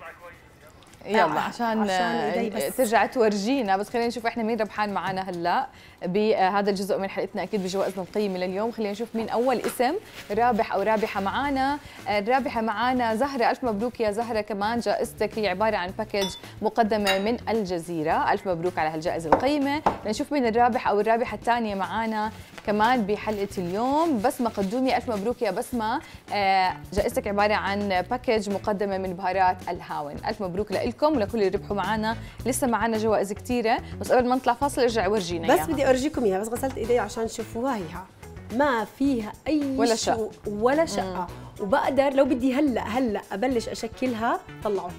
S2: يلا آه، عشان, عشان
S1: ترجع تورجينا بس خلينا نشوف احنا مين ربحان معنا هلا بهذا الجزء من حلقتنا اكيد بجوائزنا القيمه لليوم خلينا نشوف مين اول اسم رابح او رابحه معنا الرابحه معنا زهره الف مبروك يا زهره كمان جائزتك هي عباره عن باكج مقدمه من الجزيره الف مبروك على هالجائزه القيمه لنشوف مين الرابح او الرابحه الثانيه معنا كمان بحلقه اليوم بسمه قدومي الف مبروك يا بسمه آه، جائزتك عباره عن باكج مقدمه من بهارات الهاون الف مبروك لكم ولكل اللي ربحوا معنا لسه معنا جوائز كثيره بس قبل ما نطلع فاصل ارجع ورجينا بس بدي ارجيكم اياها بس غسلت ايدي عشان تشوفوها هيها
S2: ما فيها اي ولا شقه ولا شقه وبقدر لو بدي هلا هلا ابلش اشكلها طلعوا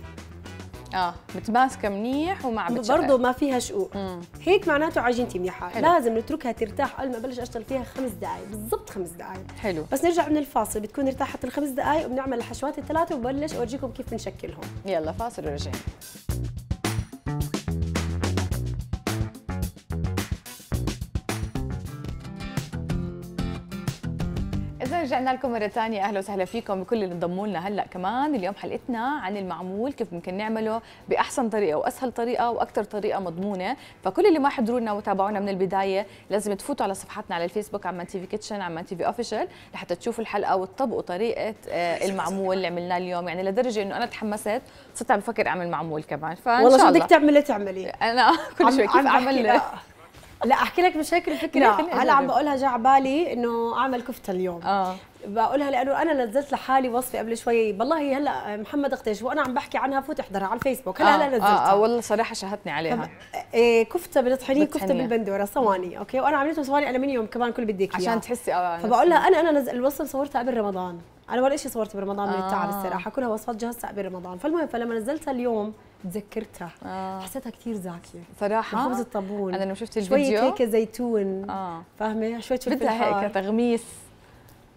S2: اه متماسكه منيح وما عم برضه ما فيها شقوق هيك معناته عجينتي منيحه حلو. لازم نتركها ترتاح قبل ما ابلش اشتغل فيها خمس دقائق بالضبط خمس دقائق حلو بس نرجع من الفاصل بتكون ارتاحت الخمس دقائق وبنعمل الحشوات الثلاثه وببلش اورجيكم كيف بنشكلهم يلا فاصل ورجعنا
S1: رجعنا لكم مرة ثانية أهلا وسهلا فيكم بكل اللي انضموا لنا هلا كمان اليوم حلقتنا عن المعمول كيف ممكن نعمله بأحسن طريقة وأسهل طريقة وأكثر طريقة مضمونة فكل اللي ما حضروا لنا وتابعونا من البداية لازم تفوتوا على صفحاتنا على الفيسبوك عمان تي في كيتشن عمان تي في أوفيشال لحتى تشوفوا الحلقة وتطبقوا طريقة آه، المعمول اللي عملناه اليوم يعني لدرجة إنه أنا تحمست صرت عم بفكر أعمل معمول كمان فإن شاء الله والله شو بدك تعملي تعملي أنا <laughs> كل شوي كيف أعمل لا احكي لك مشاكل الفكره هلا عم
S2: بقولها جا على بالي انه اعمل كفته اليوم اه بقولها لانه انا نزلت لحالي وصفه قبل شوي والله هلا محمد اختيش وانا عم بحكي عنها فوت احضرها على الفيسبوك هلا آه هلا نزلتها اه, آه والله صراحه شهتني عليها إيه كفته بالطحينيه كفته بالبندوره صواني اوكي وانا عملتها صواني الومنيوم كمان كل بدي اياه عشان تحسي
S1: اه فبقول لها انا انا نزل
S2: الوصفه صورتها قبل رمضان انا ولا شيء صورت برمضان من التعب آه. الصراحه كلها وصفات جهزتها قبل رمضان فالمهم فلما نزلتها اليوم تذكرتها آه. حسيتها كثير زاكيه صراحه خبز الطابون انا لما شفت الفيديو شويه هيك زيتون آه. فاهمه شوي شفت بدها هيك تغميس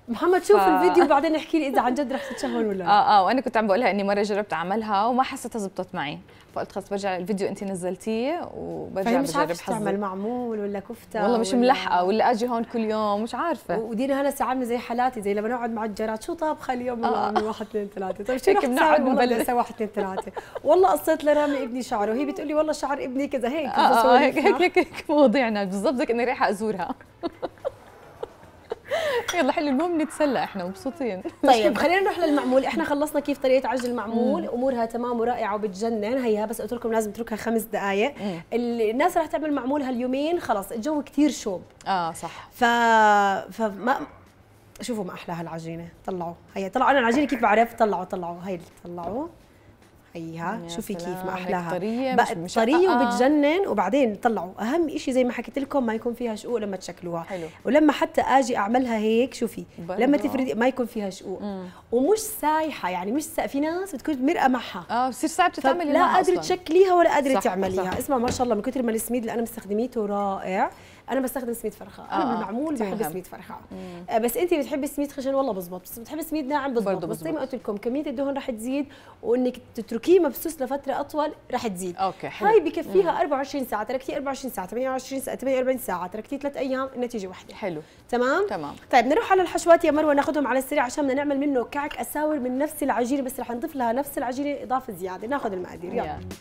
S1: محمد شوف ف... الفيديو وبعدين احكي لي اذا عن جد رح تتشهر ولا اه اه وانا كنت عم بقولها اني مره جربت اعملها وما حسيتها زبطت معي فقلت خلص برجع الفيديو انت نزلتيه وبرجع مش بجرب حظي تعمل
S2: معمول ولا كفته والله مش ولا... ملحقه
S1: ولا اجي هون كل يوم مش عارفه
S2: ودينا هلا عامله زي حالاتي زي لما نقعد مع الجارات شو طابخه اليوم والله آه. واحد اثنين ثلاثه طيب شو هيك بنقعد نبلش واحد اثنين ثلاثه والله قصيت لرامي ابني شعره وهي بتقول لي والله شعر ابني كذا هيك آه, آه, آه، هيك هيك
S1: هيك مواضيعنا بالضبط كاني رايحه ازورها <laughs> <laughs> يلا حلو المهم نتسلى احنا مبسوطين <laughs> طيب خلينا نروح للمعمول احنا خلصنا كيف طريقه عجل
S2: المعمول امورها تمام ورائعه وبتجنن هيها بس قلت لكم لازم اتركها خمس دقائق الناس راح تعمل معمولها اليومين خلص الجو كثير شوب
S1: اه صح
S2: ف فما شوفوا ما احلى هالعجينه طلعوا هي طلعوا انا العجينه كيف بعرف طلعوا طلعوا هي طلعوا حقيقيها شوفي كيف ما احلاها طريه بقت مش وبتجنن آه. وبعدين طلعوا اهم شيء زي ما حكيت لكم ما يكون فيها شقوق لما تشكلوها حلو. ولما حتى اجي اعملها هيك شوفي لما تفردي ما يكون فيها شقوق مم. ومش سايحه يعني مش سا... في ناس بتكون مرقه معها اه بتصير صعب تتعمل لا قادره تشكليها ولا قادره تعمليها اسمع ما شاء الله من كثر ما السميد اللي انا مستخدميته رائع انا بستخدم سميد فرخه آه. انا بالمعمول آه، بحب سميد فرخه آه بس انت بتحبي سميد خشن والله بزبط بس بتحبي سميد ناعم بزبط بس زي ما قلت لكم كميه الدهون رح تزيد وانك تتركيه مبسوس لفتره اطول رح تزيد اوكي حلو هاي بكفيها مم. 24 ساعه تركتيه 24 ساعه 28 ساعه 48 ساعه تركتيه ثلاث ايام النتيجه واحده حلو تمام تمام طيب نروح على الحشوات يا مروه ناخذهم على السريع عشان بدنا نعمل منه كعك اساور من نفس العجينه بس رح نضيف لها نفس العجينه اضافه زياده ناخذ المقادير يلا
S1: yeah.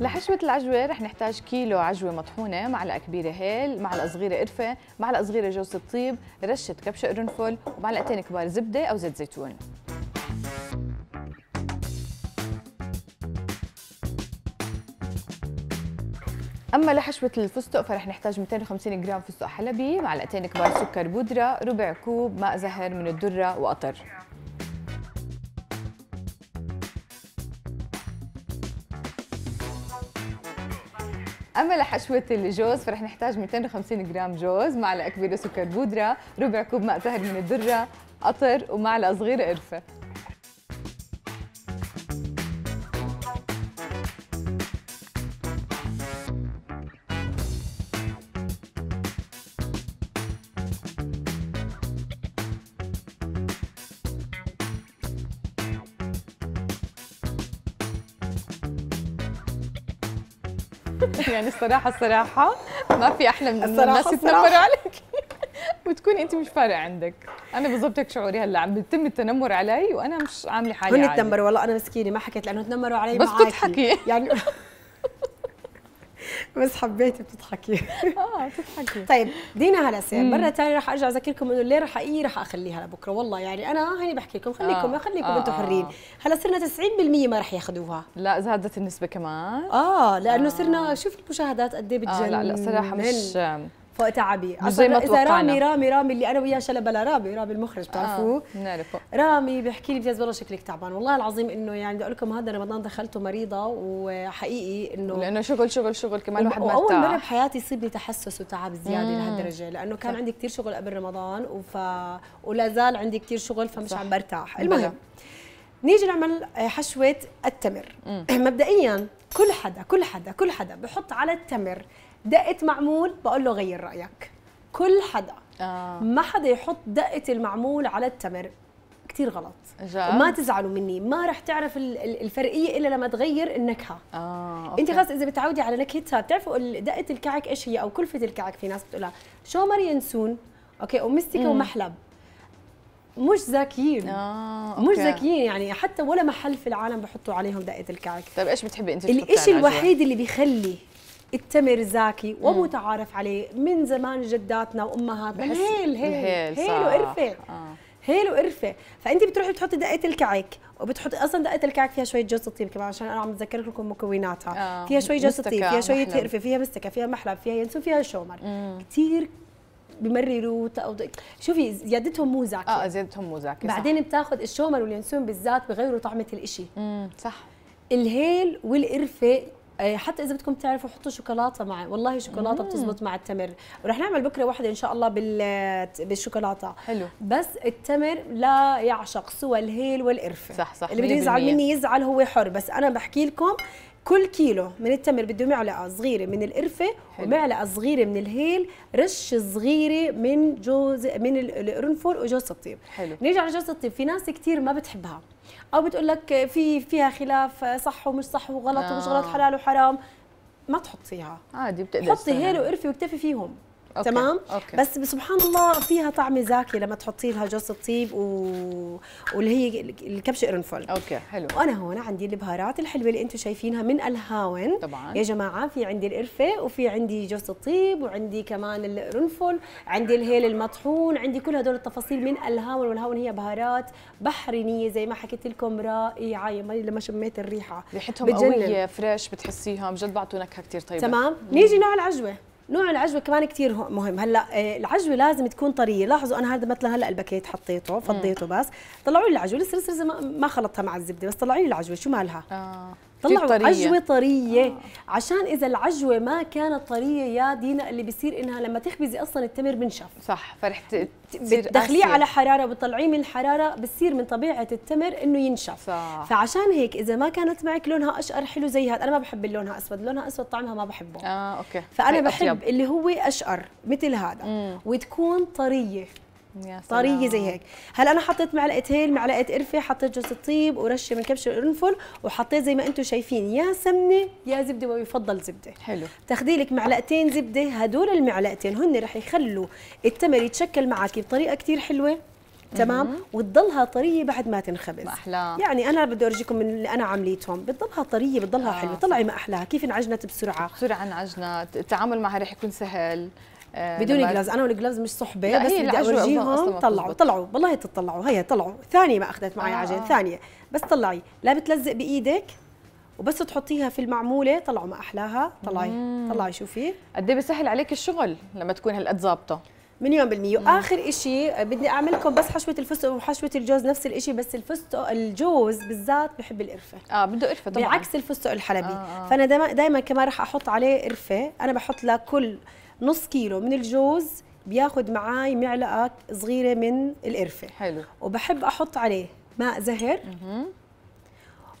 S1: لحشوة العجوة رح نحتاج كيلو عجوة مطحونة معلقة كبيرة هيل معلقة صغيرة قرفة معلقة صغيرة جوز الطيب رشة كبشة قرنفل ومعلقتين كبار زبدة أو زيت زيتون اما لحشوه الفستق فرح نحتاج 250 جرام فستق حلبي معلقتين كبار سكر بودره ربع كوب ماء زهر من الدره وقطر اما لحشوه الجوز فرح نحتاج 250 جرام جوز معلقه كبيره سكر بودره ربع كوب ماء زهر من الذره قطر ومعلقه صغيره قرفه يعني الصراحه الصراحه ما في احلى من انه الناس يتنمروا عليك <laughs> وتكون انت مش فارق عندك انا بالضبط هيك شعوري هلا عم بتم التنمر علي وانا مش عامله حالي هن تنمروا والله انا مسكينه ما حكيت لانه تنمروا علي بس كنت حكي يعني
S2: بس حبيتي بتضحكي <laughs> اه بتضحكي طيب دينا هلا سير مره ثانيه رح ارجع اذكركم انه الليره حقيقي رح اخليها لبكره والله يعني انا هني بحكي لكم خليكم آه. خليكم آه. انتم حرين آه. هلا صرنا 90% ما رح ياخذوها لا زادت
S1: النسبه كمان
S2: اه لانه آه. صرنا شوف المشاهدات قد ايه بتجنن آه لا لا صراحه مش فوق تعبي زي ما اذا رامي رامي رامي اللي انا وياه شلبلا رامي رامي المخرج آه، بتعرفوه آه. رامي بيحكي لي بجاز والله شكلك تعبان والله العظيم انه يعني بدي اقول لكم هذا رمضان دخلته مريضه وحقيقي انه لانه شغل شغل شغل كمان الواحد ما اول مره بحياتي يصيبني تحسس وتعب زياده لهالدرجه لانه كان عندي كثير شغل قبل رمضان وف ولا زال عندي كثير شغل فمش عم برتاح المهم نيجي نعمل آه، حشوه التمر <clears throat> مبدئيا كل حدا كل حدا كل حدا بحط على التمر دقه معمول بقول له غير رايك كل حدا آه. ما حدا يحط دقه المعمول على التمر كثير غلط جاب. وما تزعلوا مني ما رح تعرف الفرقيه الا لما تغير النكهه
S1: اه انت خلص
S2: اذا بتعودي على نكهتها بتعرفوا دقه الكعك ايش هي او كلفه الكعك في ناس بتقولها شومر ينسون اوكي ومستيكا ومحلب مش زاكيين آه، مش زاكيين يعني حتى ولا محل في العالم بحطوا عليهم دقه الكعك طيب ايش بتحبي
S1: انت الشيء الوحيد
S2: اللي بيخلي التمر زاكي ومتعارف عليه من زمان جداتنا وامهاتنا هيل هيل هيل وقرفه آه. هيل وقرفه فانت بتروحي بتحطي دقه الكعك وبتحطي اصلا دقه الكعك فيها شويه جوز الطيب كمان عشان انا عم بتذكر لكم مكوناتها آه. فيها شويه جوز الطيب فيها شويه قرفه فيها مستكه فيها محلب فيها ينسون فيها شومر كثير بمرروا شوفي زيادتهم مو زاكيه اه زيادتهم مو زاكيه بعدين بتاخذ الشومر واليانسون بالذات بغيروا طعمه الإشي امم صح الهيل والقرفه إيه، حتى اذا بدكم تعرفوا حطوا شوكولاته معه والله شوكولاته بتزبط مع التمر ورح نعمل بكره واحده ان شاء الله بال بالشوكولاته حلو بس التمر لا يعشق سوى الهيل والقرفه صح صح اللي بده يزعل مني يزعل هو حر بس انا بحكي لكم كل كيلو من التمر بده معلقه صغيره من القرفه ومعلقه صغيره من الهيل رش صغيره من جوز من القرنفل وجوز الطيب حلو نيجي على جوز الطيب في ناس كثير ما بتحبها او بتقول لك في فيها خلاف صح ومش صح وغلط آه. ومش غلط آه. حلال وحرام ما تحطيها
S1: عادي بتقدر حطي هيل وقرفي واكتفي فيهم
S2: أوكي. تمام أوكي. بس سبحان الله فيها طعمه زاكي لما تحطي لها جوز الطيب و... واللي هي الكبشه قرنفل اوكي حلو وانا هون عندي البهارات الحلوه اللي انتم شايفينها من الهاون طبعا يا جماعه في عندي القرفه وفي عندي جوز الطيب وعندي كمان القرنفل عندي الهيل المطحون عندي كل هدول التفاصيل من الهاون والهاون هي بهارات بحرينيه زي ما حكيت لكم رائعه يا مري لما شميت الريحه ريحتهم قويه
S1: فريش بتحسيها جد بعطوا نكهه كثير طيبه تمام نيجي نوع العجوه نوع العجوه كمان كثير
S2: مهم هلا آه، العجوه لازم تكون طريه لاحظوا انا هذا مثلا هلا الباكيت حطيته فضيته بس طلعوا لي العجوه لسه لسه ما خلطتها مع الزبده بس طلعوا لي العجوه شو مالها آه. طلعوا طرية. عجوه طريه آه. عشان اذا العجوه ما كانت طريه يا دينا اللي بصير انها لما تخبزي اصلا التمر بنشف صح فرح بتدخليه على حراره وبتطلعيه من الحراره بتصير من طبيعه التمر انه ينشف صح. فعشان هيك اذا ما كانت معك لونها اشقر حلو زي هذا انا ما بحب لونها اسود لونها اسود طعمها ما بحبه اه اوكي فانا طيب، بحب أطيب. اللي هو اشقر مثل هذا مم. وتكون طريه طريه زي هيك هلا انا حطيت معلقه هيل معلقه قرفه حطيت جوز الطيب ورشه من كبش القرنفل وحطيت زي ما انتم شايفين يا سمنه يا زبده ويفضل زبده حلو تاخذي لك معلقتين زبده هدول المعلقتين هن رح يخلوا التمر يتشكل معك بطريقه كثير حلوه تمام وتضلها طريه بعد ما تنخبز احلى يعني انا بدي اورجيكم من اللي انا عمليتهم بتضلها طريه بتضلها آه. حلوه طلعي ما احلاها كيف انعجنت بسرعه بسرعه انعجنت التعامل معها رح يكون سهل آه، بدون جلاز انا والجلاز مش صحبه بس بدي اورجيهم طلعوا طلعوا والله تطلعوا هي طلعوا ثانيه ما اخذت معي آه. عجين آه. ثانيه بس طلعي لا بتلزق بايدك وبس تحطيها في المعموله طلعوا ما احلاها طلعي مم. طلعي شوفي قد ايه بسهل عليك الشغل لما تكون هالقد ظابطه مليون بالمية وآخر شيء آه، بدي أعملكم بس حشوة الفستق وحشوة الجوز نفس الشيء بس الفستق الجوز بالذات بحب القرفة آه بده قرفة طبعا بعكس الفستق الحلبي آه. فأنا دائما كمان رح أحط عليه قرفة أنا بحط لكل نص كيلو من الجوز بياخد معاي معلقه صغيره من القرفه حلو وبحب احط عليه ماء زهر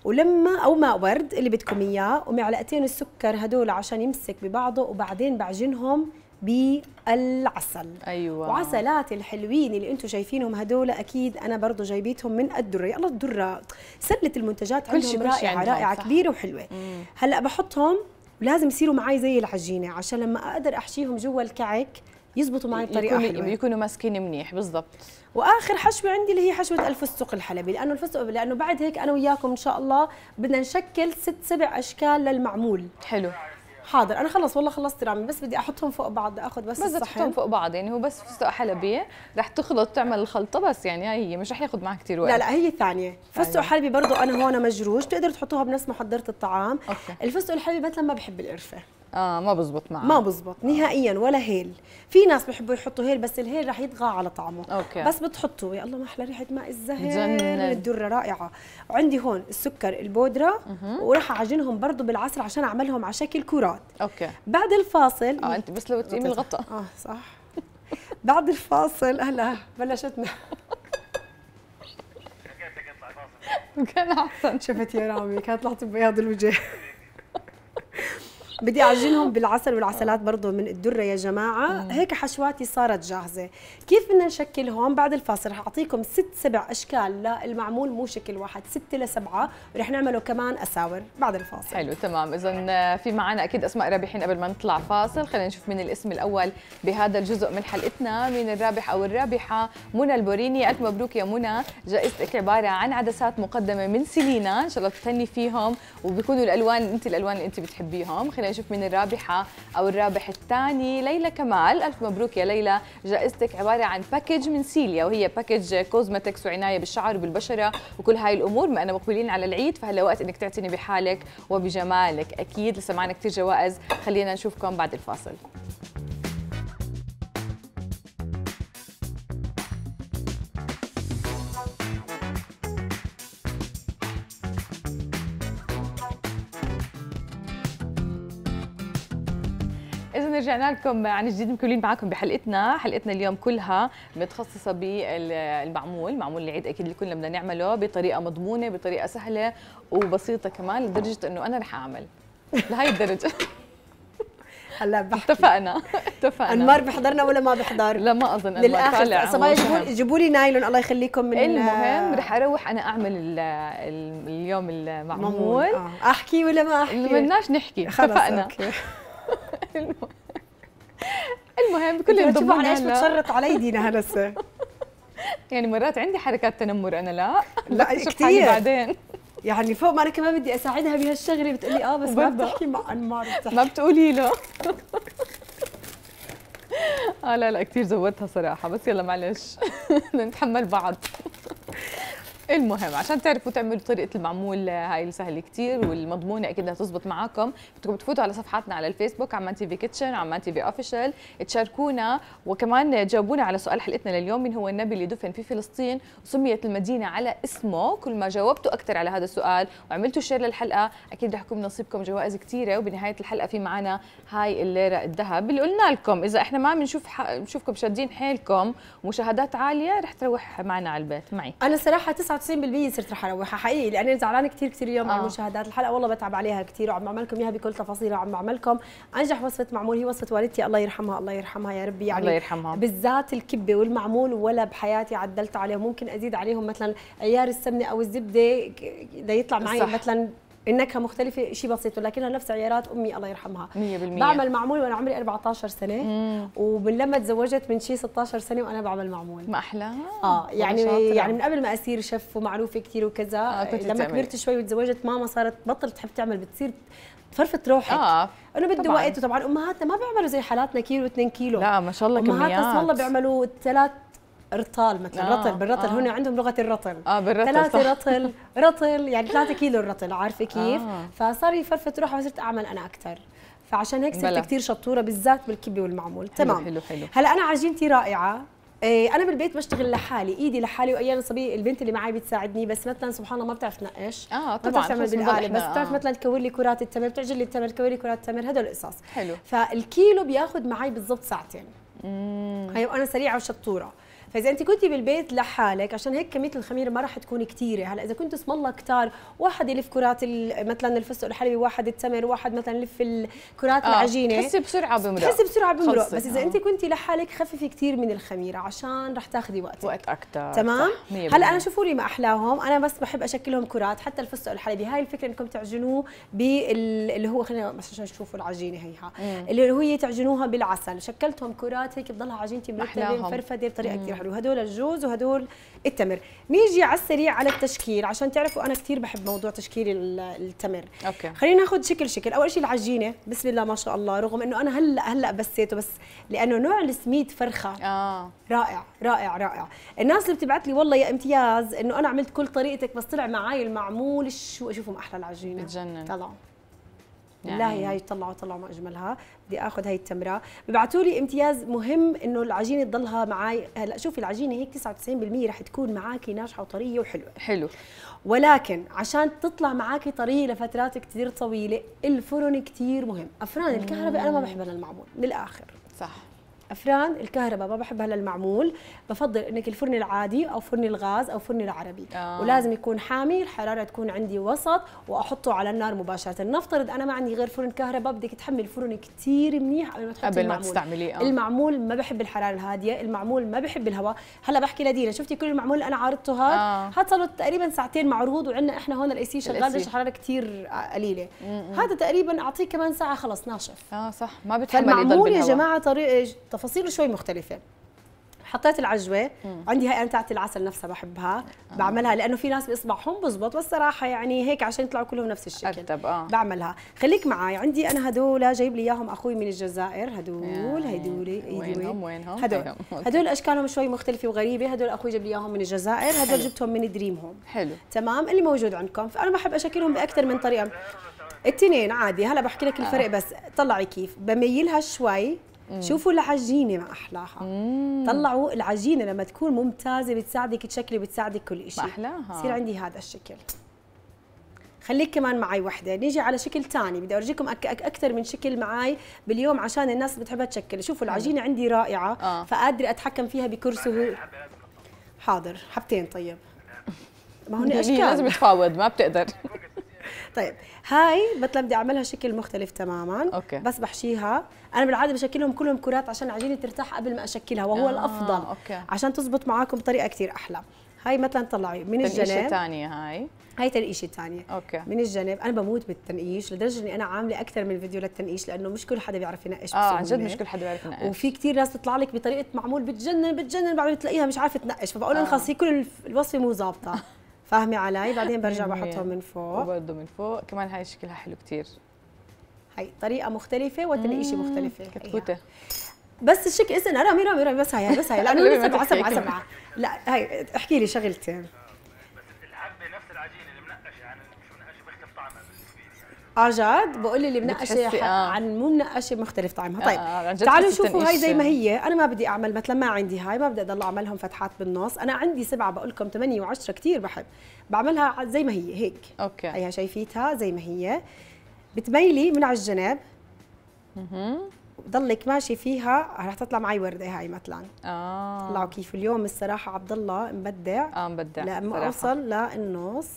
S2: ولما او ماء ورد اللي بدكم اياه ومعلقتين السكر هدول عشان يمسك ببعضه وبعدين بعجنهم بالعسل ايوه وعسلات الحلوين اللي انتم شايفينهم هدول اكيد انا برضه جايبيتهم من الدره يا الله الدره سله المنتجات كل عندهم رائعه رائعه كبيره وحلوه مم. هلا بحطهم ولازم يصيروا معي زي العجينه عشان لما اقدر احشيهم جوا الكعك يزبطوا معي بطريقه حلوه يكونوا ماسكين منيح بالضبط واخر حشوه عندي اللي هي حشوه الفستق الحلبي لانه الفستق لانه بعد هيك انا وياكم ان شاء الله بدنا نشكل ست سبع اشكال
S1: للمعمول حلو حاضر انا خلص والله خلصت رامي بس بدي احطهم فوق بعض اخذ بس بس تحطهم فوق بعض يعني هو بس فستق حلبي رح تخلط تعمل الخلطه بس يعني هاي هي مش رح ياخذ معك كثير وقت لا لا هي الثانيه
S2: فستق أيوة. حلبي برضه انا هون مجروش بتقدروا تحطوها بنفس محضره الطعام أوكي. الفستق الحلبي مثلا ما بحب القرفه
S1: اه ما بزبط معه ما
S2: بزبط نهائيا ولا هيل في ناس بحبوا يحطوا هيل بس الهيل رح يطغى على طعمه أوكي. بس بتحطوا يا الله ما احلى ريحه ماء الزهر الدره رائعه وعندي هون السكر البودره وراح اعجنهم برضه بالعصر عشان اعملهم على شكل كرات اوكي بعد الفاصل اه انت بس لو تقيمي الغطاء اه صح <laughs> بعد الفاصل هلا بلشتنا <laughs> كان احسن شفت يا رامي كانت طلعت ببياض الوجه <laughs> بدي اعجنهم بالعسل والعسلات برضه من الدره يا جماعه هيك حشواتي صارت جاهزه كيف بدنا نشكلهم بعد الفاصل رح اعطيكم ست سبع
S1: اشكال للمعمول مو شكل واحد ستة لسبعة ورح نعمله كمان اساور بعد الفاصل حلو تمام اذا آه، في معنا اكيد اسماء رابحين قبل ما نطلع فاصل خلينا نشوف من الاسم الاول بهذا الجزء من حلقتنا مين الرابح او الرابحه منى البوريني الف مبروك يا منى جائزتك عباره عن عدسات مقدمه من سيلينا ان شاء الله تتهني فيهم وبيكونوا الالوان انت الالوان اللي انت بتحبيهم خلينا نشوف مين الرابحة أو الرابح الثاني ليلى كمال ألف مبروك يا ليلى جائزتك عبارة عن باكج من سيليا وهي باكج كوزمتكس وعناية بالشعر وبالبشرة وكل هاي الأمور ما أنا مقبلين على العيد فهلا وقت إنك تعتني بحالك وبجمالك أكيد لسه معنا كثير جوائز خلينا نشوفكم بعد الفاصل رجعنا لكم عن جديد مكملين معكم بحلقتنا حلقتنا اليوم كلها متخصصة بالمعمول معمول العيد أكيد اللي كلنا بدنا نعمله بطريقة مضمونة بطريقة سهلة وبسيطة كمان لدرجة أنه أنا رح أعمل لهي الدرجة <laughs> هلا بحكي اتفقنا اتفقنا انمار
S2: بحضرنا ولا ما بحضر؟ لا ما اظن انمار طالع طيب، صبايا جيبوا لي نايلون الله يخليكم من المهم رح
S1: اروح انا اعمل الـ الـ اليوم المعمول آه.
S2: احكي ولا ما احكي؟ ما بدناش نحكي اتفقنا <laughs>
S1: المهم كل انضموا ليش بتشرط علي دينا هلسه <laughs> يعني مرات عندي حركات تنمر انا لا لا كثير بعدين يعني فوق ما انا كمان بدي اساعدها بهالشغله بتقولي اه
S2: بس ما بتحكي
S1: مع انمار ما بتقولي له <laughs> اه لا لا كثير زودتها صراحه بس يلا معلش <laughs> نتحمل بعض المهم عشان تعرفوا تعملوا طريقه المعمول آه، هاي سهله كثير والمضمونه اكيد هتزبط معاكم بدكم تفوتوا على صفحاتنا على الفيسبوك عمان تي في كيتشن عمان تي في اوفيشال تشاركونا وكمان جاوبونا على سؤال حلقتنا لليوم من هو النبي اللي دفن في فلسطين وسميت المدينه على اسمه كل ما جاوبتوا اكثر على هذا السؤال وعملتوا شير للحلقه اكيد رح يكون نصيبكم جوائز كثيره وبنهايه الحلقه في معنا هاي الليره الذهب اللي قلنا لكم اذا احنا ما بنشوف بنشوفكم شادين حيلكم ومشاهدات عاليه رح تروح معنا على البيت معي انا صراحه 99% صرت رح اروحها حقيقي لاني زعلانه كثير كثير اليوم آه. من مشاهدات الحلقه والله بتعب عليها كثير
S2: وعم بعمل لكم اياها بكل تفاصيلها عم بعمل لكم انجح وصفه معمول هي وصفه والدتي الله يرحمها الله يرحمها يا ربي يعني الله يرحمها بالذات الكبه والمعمول ولا بحياتي عدلت عليهم ممكن ازيد عليهم مثلا عيار السمنه او الزبده ليطلع معي مثلا النكهه مختلفه شيء بسيط ولكنها نفس عيارات امي الله يرحمها 100% بعمل معمول وانا عمري 14 سنه مم. ومن لما تزوجت من شيء 16 سنه وانا بعمل معمول ما احلى اه يعني يعني من قبل ما اصير شف ومعروفه كثير وكذا آه كنت لما تعمل. كبرت شوي وتزوجت ماما صارت بطلت تحب تعمل بتصير فرفت روحك اه انه بده وقت وطبعا امهاتنا ما بيعملوا زي حالاتنا كيلو 2 كيلو لا ما شاء الله امهاتنا كميات امهاتنا الله بيعملوا ثلاث رطال مثلا آه رطل بالرطل آه هنا عندهم لغه الرطل اه بالرطل ثلاثه رطل رطل يعني ثلاثة كيلو الرطل عارفه كيف؟ آه فصار يفرفت روحه وصرت اعمل انا اكثر فعشان هيك صرت كثير شطوره بالذات بالكبه والمعمول حلو تمام حلو حلو هلا انا عجينتي رائعه إيه انا بالبيت بشتغل لحالي ايدي لحالي وايام صبي البنت اللي معي بتساعدني بس مثلا سبحان الله ما بتعرف تنقش اه طبعا ما بتعرف بس بتعرف آه. مثلا تكور لي كرات التمر بتعجن لي التمر تكور لي كرات التمر هدول القصص حلو فالكيلو بياخذ معي بالضبط ساعتين امم هي وانا سريعه وشطوره فاذا انت كنتي بالبيت لحالك عشان هيك كميه الخميره ما راح تكون كثيره هلا اذا كنت اسم الله كثار واحد يلف كرات مثلا الفستق الحلبي واحد التمر واحد مثلا يلف الكرات آه. العجينه تحسي بسرعه بمرق تحسي بسرعه بمرق بس اذا آه. انت كنتي لحالك خففي كثير من الخميره عشان راح تاخذي وقت وقت اكثر تمام هلا انا شوفوا لي ما احلاهم انا بس بحب اشكلهم كرات حتى الفستق الحلبي هاي الفكره انكم تعجنوه باللي هو خلينا بس عشان تشوفوا العجينه هيها اللي هي تعجنوها بالعسل شكلتهم كرات هيك بضلها عجينتي مرتبه مفرفده بطريقه كثير الزهر وهدول الجوز وهدول التمر نيجي على السريع على التشكيل عشان تعرفوا انا كثير بحب موضوع تشكيل التمر اوكي خلينا ناخذ شكل شكل اول شيء العجينه بسم الله ما شاء الله رغم انه انا هلا هلا بسيته بس لانه نوع السميد فرخه آه. رائع رائع رائع الناس اللي بتبعت لي والله يا امتياز انه انا عملت كل طريقتك بس طلع معي المعمول شو اشوفهم احلى العجينه بتجنن طلع بالله يعني. هاي طلعوا طلعوا ما اجملها بدي اخذ هاي التمره ببعثوا لي امتياز مهم انه العجينه تضلها معي هلا شوفي العجينه هيك 99% رح تكون معاكي ناجحه وطريه وحلوه حلو ولكن عشان تطلع معاكي طريه لفترات كثير طويله الفرن كثير مهم افران الكهرباء انا ما بحبها للمعمول من الاخر صح افران الكهرباء ما بحبها للمعمول بفضل انك الفرن العادي او فرن الغاز او فرن العربي آه. ولازم يكون حامي الحراره تكون عندي وسط واحطه على النار مباشره نفترض انا ما عندي غير فرن كهرباء بدك تحمي الفرن كثير منيح قبل ما تحطي قبل ما تستعمليه آه. المعمول ما بحب الحراره الهاديه المعمول ما بحب الهواء هلا بحكي لدينا شفتي كل المعمول اللي انا عارضته هذا آه. هذا صار له تقريبا ساعتين معروض وعندنا احنا هون الاي سي شغال بس الحراره كثير قليله هذا تقريبا اعطيه كمان ساعه خلص ناشف اه صح ما بتحمل يضل بالهواء يا جماعه طريقه تفاصيله شوي مختلفه حطيت العجوه مم. عندي هاي انا تاعت العسل نفسها بحبها آه. بعملها لانه في ناس باصبعهم بزبط بس صراحه يعني هيك عشان يطلعوا كلهم نفس الشكل أكتب آه. بعملها خليك معي عندي انا هدول جايب لي اياهم اخوي من الجزائر هدول هدول وينهم وينهم هدول هدول اشكالهم شوي مختلفه وغريبه هدول اخوي جاب لي اياهم من الجزائر هدول حلو. جبتهم من دريم هوم حلو تمام اللي موجود عندكم فانا بحب اشكلهم باكثر من طريقه التنين عادي هلا بحكي لك الفرق آه. بس طلعي كيف بميلها شوي مم. شوفوا العجينه ما احلاها
S1: مم. طلعوا
S2: العجينه لما تكون ممتازه بتساعدك تشكلي بتساعدك كل شيء احلاها بصير عندي هذا الشكل خليك كمان معي وحده نيجي على شكل ثاني بدي اورجيكم أك أك اكثر من شكل معي باليوم عشان الناس بتحبها تشكل شوفوا العجينه عندي رائعه آه. فقادره اتحكم فيها بكرسه حاضر حبتين طيب ما هو <laughs> اشكال لازم تفاوض ما بتقدر <laughs> طيب هاي مثلا بدي اعملها شكل مختلف تماما أوكي. بس بحشيها انا بالعاده بشكلهم كلهم كرات عشان العجينه ترتاح قبل ما اشكلها وهو آه. الافضل أوكي. عشان تزبط معاكم بطريقه كثير احلى هاي مثلا طلعي من الجنب تنقيشه ثانيه هاي هاي تنقيشه ثانيه اوكي من الجنب انا بموت بالتنقيش لدرجه اني انا عامله اكثر من فيديو للتنقيش لانه مش كل حدا بيعرف ينقش اه عن جد مش كل حدا بيعرف ينقش وفي كثير ناس تطلع لك بطريقه معمول بتجنن بتجنن بعدين تلاقيها مش عارفه تنقش فبقول لهم آه. خلص هي كل الوصفه مو ظابطه <laughs>
S1: فاهمه علي بعدين <laughs> برجع بحطهم من فوق وبرضه من فوق كمان هاي شكلها حلو كثير
S2: هاي طريقه مختلفه وتلاقي شيء مختلفه كتكوته بس الشكل اسم رامي رامي رامي بس هاي بس هاي لانه <laughs> لسه بعصب لا هاي احكي لي شغلتين عجاد آه، بقول لي اللي منقشه آه. عن مو منقشه مختلف طعمها طيب آه. آه، تعالوا شوفوا هاي زي ما هي انا ما بدي اعمل مثلا ما عندي هاي ما بدي اضل اعملهم فتحات بالنص انا عندي سبعه بقول لكم 8 و10 كثير بحب بعملها زي ما هي هيك اوكي هيها شايفيتها زي ما هي بتميلي من على الجنب اها بضلك ماشي فيها رح تطلع معي ورده هاي مثلا اه طلعوا كيف اليوم الصراحه عبد الله مبدع اه مبدع لما اوصل
S1: للنص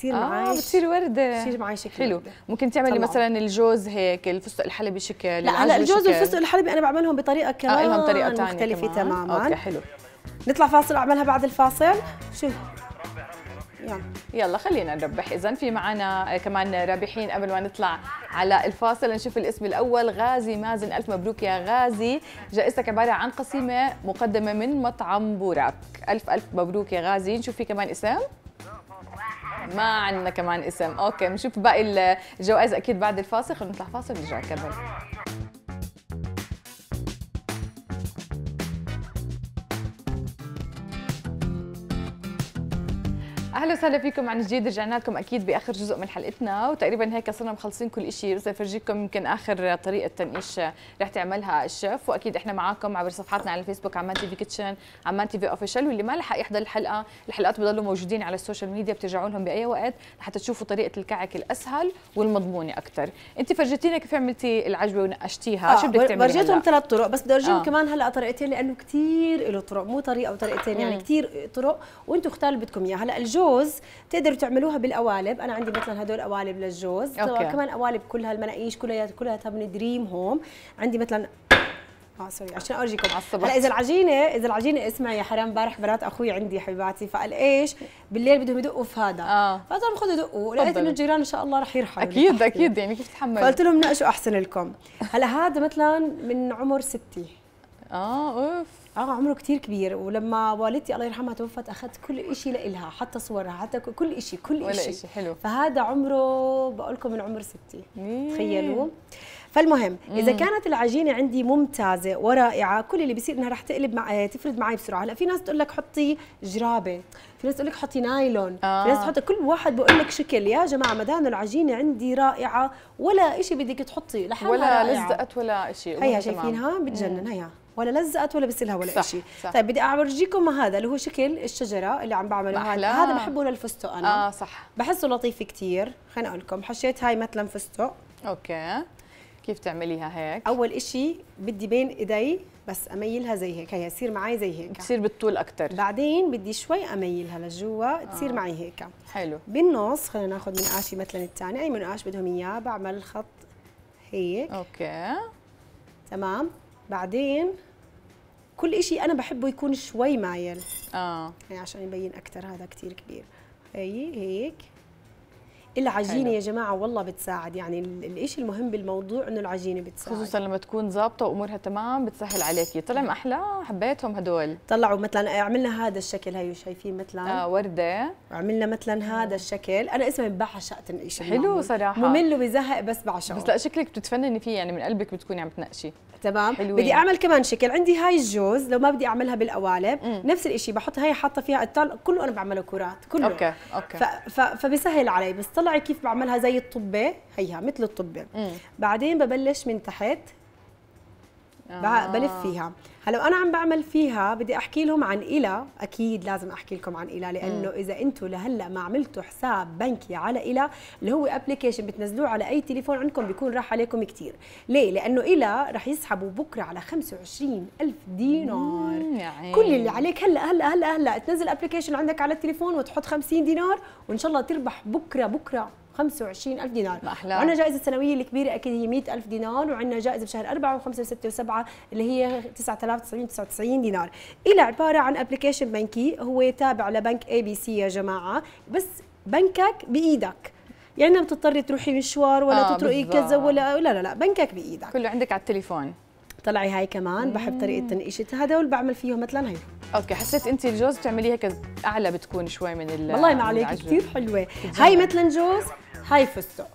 S2: بتصير آه معاي بتصير ورده بتصير معي شكل حلو وردة.
S1: ممكن تعملي طبعا. مثلا الجوز هيك الفستق الحلبي شكل لا لا الجوز والفستق
S2: الحلبي انا بعملهم بطريقه آه، كمان آه لهم طريقه ثانيه مختلفه تماما اوكي حلو نطلع فاصل اعملها بعد الفاصل شو
S1: يلا يلا خلينا نربح اذا في معنا كمان رابحين قبل ما نطلع على الفاصل نشوف الاسم الاول غازي مازن الف مبروك يا غازي جائزتك عباره عن قسيمه مقدمه من مطعم بوراك الف الف مبروك يا غازي نشوف في كمان اسم ما عندنا كمان اسم اوكي بنشوف باقي الجوائز اكيد بعد الفاصل خلينا نطلع فاصل ونرجع نكمل اهلا وسهلا فيكم عن جديد رجعنا لكم اكيد باخر جزء من حلقتنا وتقريبا هيك صرنا مخلصين كل شيء بس افرجيكم يمكن اخر طريقه تنقيش رح تعملها الشيف واكيد احنا معاكم عبر صفحاتنا على الفيسبوك عمان تي في كيتشن عمان تي في اوفيشال واللي ما لحق يحضر الحلقه الحلقات بضلوا موجودين على السوشيال ميديا بترجعوا لهم باي وقت لحتى تشوفوا طريقه الكعك الاسهل والمضمونه اكثر انت فرجيتينا كيف عملتي العجوه ونقشتيها آه شو بدك تعملي ورجيتهم ثلاث
S2: طرق بس بدي آه. كمان
S1: هلا طريقتين لانه كثير له طرق مو طريقه وطريقتين يعني كثير طرق وانتم
S2: اختاروا اللي بدكم اياه هلا الجو الجوز تقدروا تعملوها بالقوالب انا عندي مثلا هدول قوالب للجوز أوكي. كمان قوالب كلها المناقيش كلها كلها من دريم هوم عندي مثلا اه سوري عشان اورجيكم هلا اذا العجينه اذا العجينه اسمع يا حرام امبارح بنات اخوي عندي حبيباتي فقال ايش بالليل بدهم يدقوا في هذا آه. فقلت لهم خذوا دقوا لقيت انه الجيران ان شاء الله رح يرحموا اكيد اكيد يعني كيف تتحمل فقلت لهم ناقشوا احسن لكم هلا هذا مثلا من عمر ستي اه اوف اه عمره كثير كبير ولما والدتي الله يرحمها توفت اخذت كل شيء لإلها حتى صورها حتى كل شيء كل شيء حلو فهذا عمره بقول لكم من عمر ستي تخيلوا فالمهم اذا كانت العجينه عندي ممتازه ورائعه كل اللي بيصير انها رح تقلب مع آه، تفرد معي بسرعه هلا في ناس تقول لك حطي جرابه في ناس تقول لك حطي نايلون آه. في ناس آه. تحط كل واحد بقول لك شكل يا جماعه ما دام العجينه عندي رائعه ولا شيء بدك تحطي لحالها ولا رائعة. لزقت
S1: ولا شيء هيا شايفينها بتجنن
S2: هيا ولا لزقت ولا بسلها لها ولا شيء صح طيب بدي اورجيكم هذا اللي هو شكل الشجره اللي عم بعمله هذا هذا بحبه للفستق انا اه صح بحسه لطيف كثير خليني اقول لكم حشيت هاي مثلا فستق اوكي كيف تعمليها هيك اول شيء بدي بين ايدي بس اميلها زي هيك هي تصير معي زي هيك بتصير بالطول اكثر بعدين بدي شوي اميلها لجوا تصير آه. معي هيك حلو بالنص خلينا ناخذ منقاشي مثلا الثاني اي منقاش بدهم اياه بعمل خط هيك اوكي تمام بعدين كل إشي أنا بحبه يكون شوي مايل آه هي يعني عشان يبين أكثر هذا كثير كبير هي هيك العجينة حلو. يا جماعة والله بتساعد يعني الإشي المهم بالموضوع إنه العجينة بتساعد خصوصا لما تكون ظابطة وأمورها تمام بتسهل عليكي طلع أحلى حبيتهم هدول طلعوا مثلا عملنا هذا الشكل هيو شايفين مثلا آه وردة عملنا مثلا هذا الشكل أنا اسمي بعشقت الإشي حلو صراحة ممل
S1: وبزهق بس بعشقه بس لا شكلك بتتفنني فيه يعني من قلبك بتكوني عم تنقشي تمام حلوين. بدي اعمل كمان شكل عندي هاي الجوز لو ما
S2: بدي اعملها بالقوالب مم. نفس الشيء بحط هاي حاطه فيها قطال كله انا بعمله كرات كله اوكي اوكي ف... ف... فبسهل علي بس طلعي كيف بعملها زي الطبه هيها مثل الطبه مم. بعدين ببلش من تحت
S1: آه. بلف فيها
S2: هلا انا عم بعمل فيها بدي احكي لهم عن الى اكيد لازم احكي لكم عن الى لانه م. اذا انتم لهلا ما عملتوا حساب بنكي على الى اللي هو ابلكيشن بتنزلوه على اي تليفون عندكم بيكون راح عليكم كثير ليه لانه الى رح يسحبوا بكره على 25 الف دينار
S1: يعني. كل اللي
S2: عليك هلا هلا هلا هلا تنزل ابلكيشن عندك على التليفون وتحط 50 دينار وان شاء الله تربح بكره بكره 25000 دينار وعندنا جائزه السنويه الكبيره اكيد هي 100000 دينار وعندنا جائزه بشهر 4 و5 و6 و7 اللي هي 9999 دينار الى عباره عن ابلكيشن بنكي هو تابع لبنك اي بي سي يا جماعه بس بنكك بايدك يعني ما بتضطري تروحي مشوار ولا آه تطرقي كذا ولا لا لا لا بنكك بايدك كله عندك على التليفون طلعي هاي كمان بحب طريقه تنقيشتها هدول بعمل فيهم مثلا هي اوكي حسيت انت الجوز بتعمليها هيك اعلى بتكون
S1: شوي من ال والله ما عليك كثير
S2: حلوه هاي مثلا جوز هاي فستق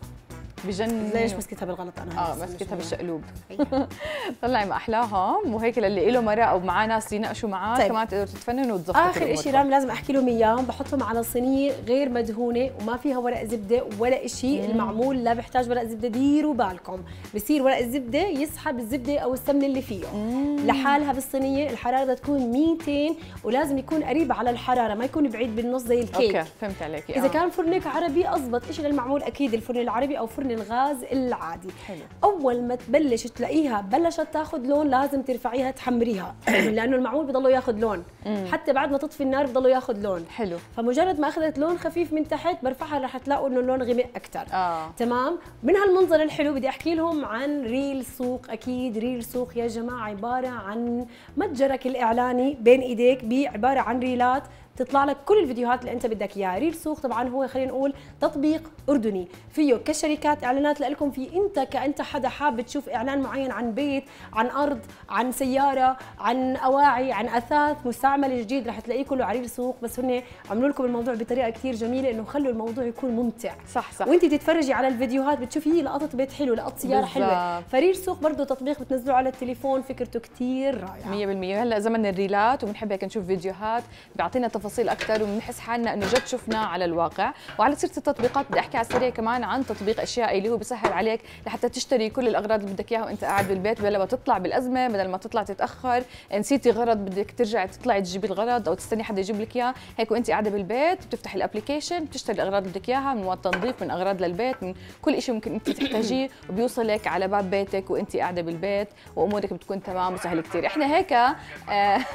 S1: بجنن ليش مسكتها بالغلط انا اه مسكتها بالشقلوب أيوة. <laughs> طلعي ما احلاها وهيك للي له مرأة او معاه ناس يناقشوا معاه طيب. كمان تقدروا تتفننوا وتظبطوا اخر شيء رام لازم احكي لهم اياه
S2: بحطهم على صينيه غير مدهونه وما فيها ورق زبده ولا شيء المعمول لا بحتاج ورق زبده ديروا بالكم بصير ورق الزبده يسحب الزبده او السمنه اللي فيه مم. لحالها بالصينيه الحراره بدها تكون 200 ولازم يكون قريب على الحراره ما يكون بعيد بالنص زي الكيك اوكي
S1: فهمت عليك اذا آه. كان
S2: فرنك عربي اضبط شيء للمعمول اكيد الفرن العربي او فرن الغاز العادي حلو. اول ما تبلش تلاقيها بلشت تاخذ لون لازم ترفعيها تحمريها <coughs> لانه المعمول بضله ياخذ لون مم. حتى بعد ما تطفي النار بضله ياخذ لون حلو فمجرد ما اخذت لون خفيف من تحت برفعها رح تلاقوا انه اللون غمق اكثر آه. تمام من هالمنظر الحلو بدي احكي لهم عن ريل سوق اكيد ريل سوق يا جماعه عباره عن متجرك الاعلاني بين ايديك بعباره عن ريلات تطلع لك كل الفيديوهات اللي انت بدك اياها ريل سوق طبعا هو خلينا نقول تطبيق اردني فيه كشركات اعلانات لكم في انت كانت حدا حابب تشوف اعلان معين عن بيت عن ارض عن سياره عن اواعي عن اثاث مستعمل جديد رح تلاقيه كله على ريل سوق بس هن عملوا لكم الموضوع بطريقه كثير جميله انه خلوا الموضوع يكون ممتع صح صح وانت تتفرجي على الفيديوهات بتشوفي
S1: هي لقطه بيت حلو لقطه سياره بالزبط. حلوه فريل سوق برضه تطبيق بتنزله على التليفون فكرته كثير رائعه 100% هلا زمن الريلات وبنحب هيك نشوف فيديوهات بيعطينا تف... تفاصيل اكثر وبنحس حالنا انه جد شفناه على الواقع وعلى سيره التطبيقات بدي احكي على السريع كمان عن تطبيق اشياء اللي هو بيسهل عليك لحتى تشتري كل الاغراض اللي بدك اياها وانت قاعد بالبيت بدل ما تطلع بالازمه بدل ما تطلع تتاخر نسيتي غرض بدك ترجع تطلعي تجيبي الغرض او تستني حدا يجيب لك اياه هيك وانت قاعده بالبيت بتفتح الابلكيشن بتشتري الاغراض اللي بدك اياها من مواد تنظيف من اغراض للبيت من كل شيء ممكن انت تحتاجيه وبيوصلك على باب بيتك وانت قاعده بالبيت وامورك بتكون تمام وسهل كثير احنا هيك آه، <laughs>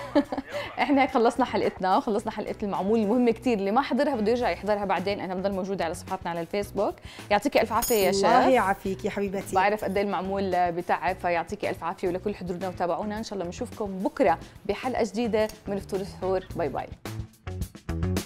S1: احنا هيك خلصنا حلقتنا وخلصنا حلقه المعمول المهمه كثير اللي ما حضرها بده يرجع يحضرها بعدين انا بضل موجوده على صفحتنا على الفيسبوك يعطيكي الف عافيه يا شيخ الله يعافيك يا حبيبتي بعرف قد إيه المعمول بتعب فيعطيكي الف عافيه ولكل حضورنا وتابعونا ان شاء الله بنشوفكم بكره بحلقه جديده من فطور السحور باي باي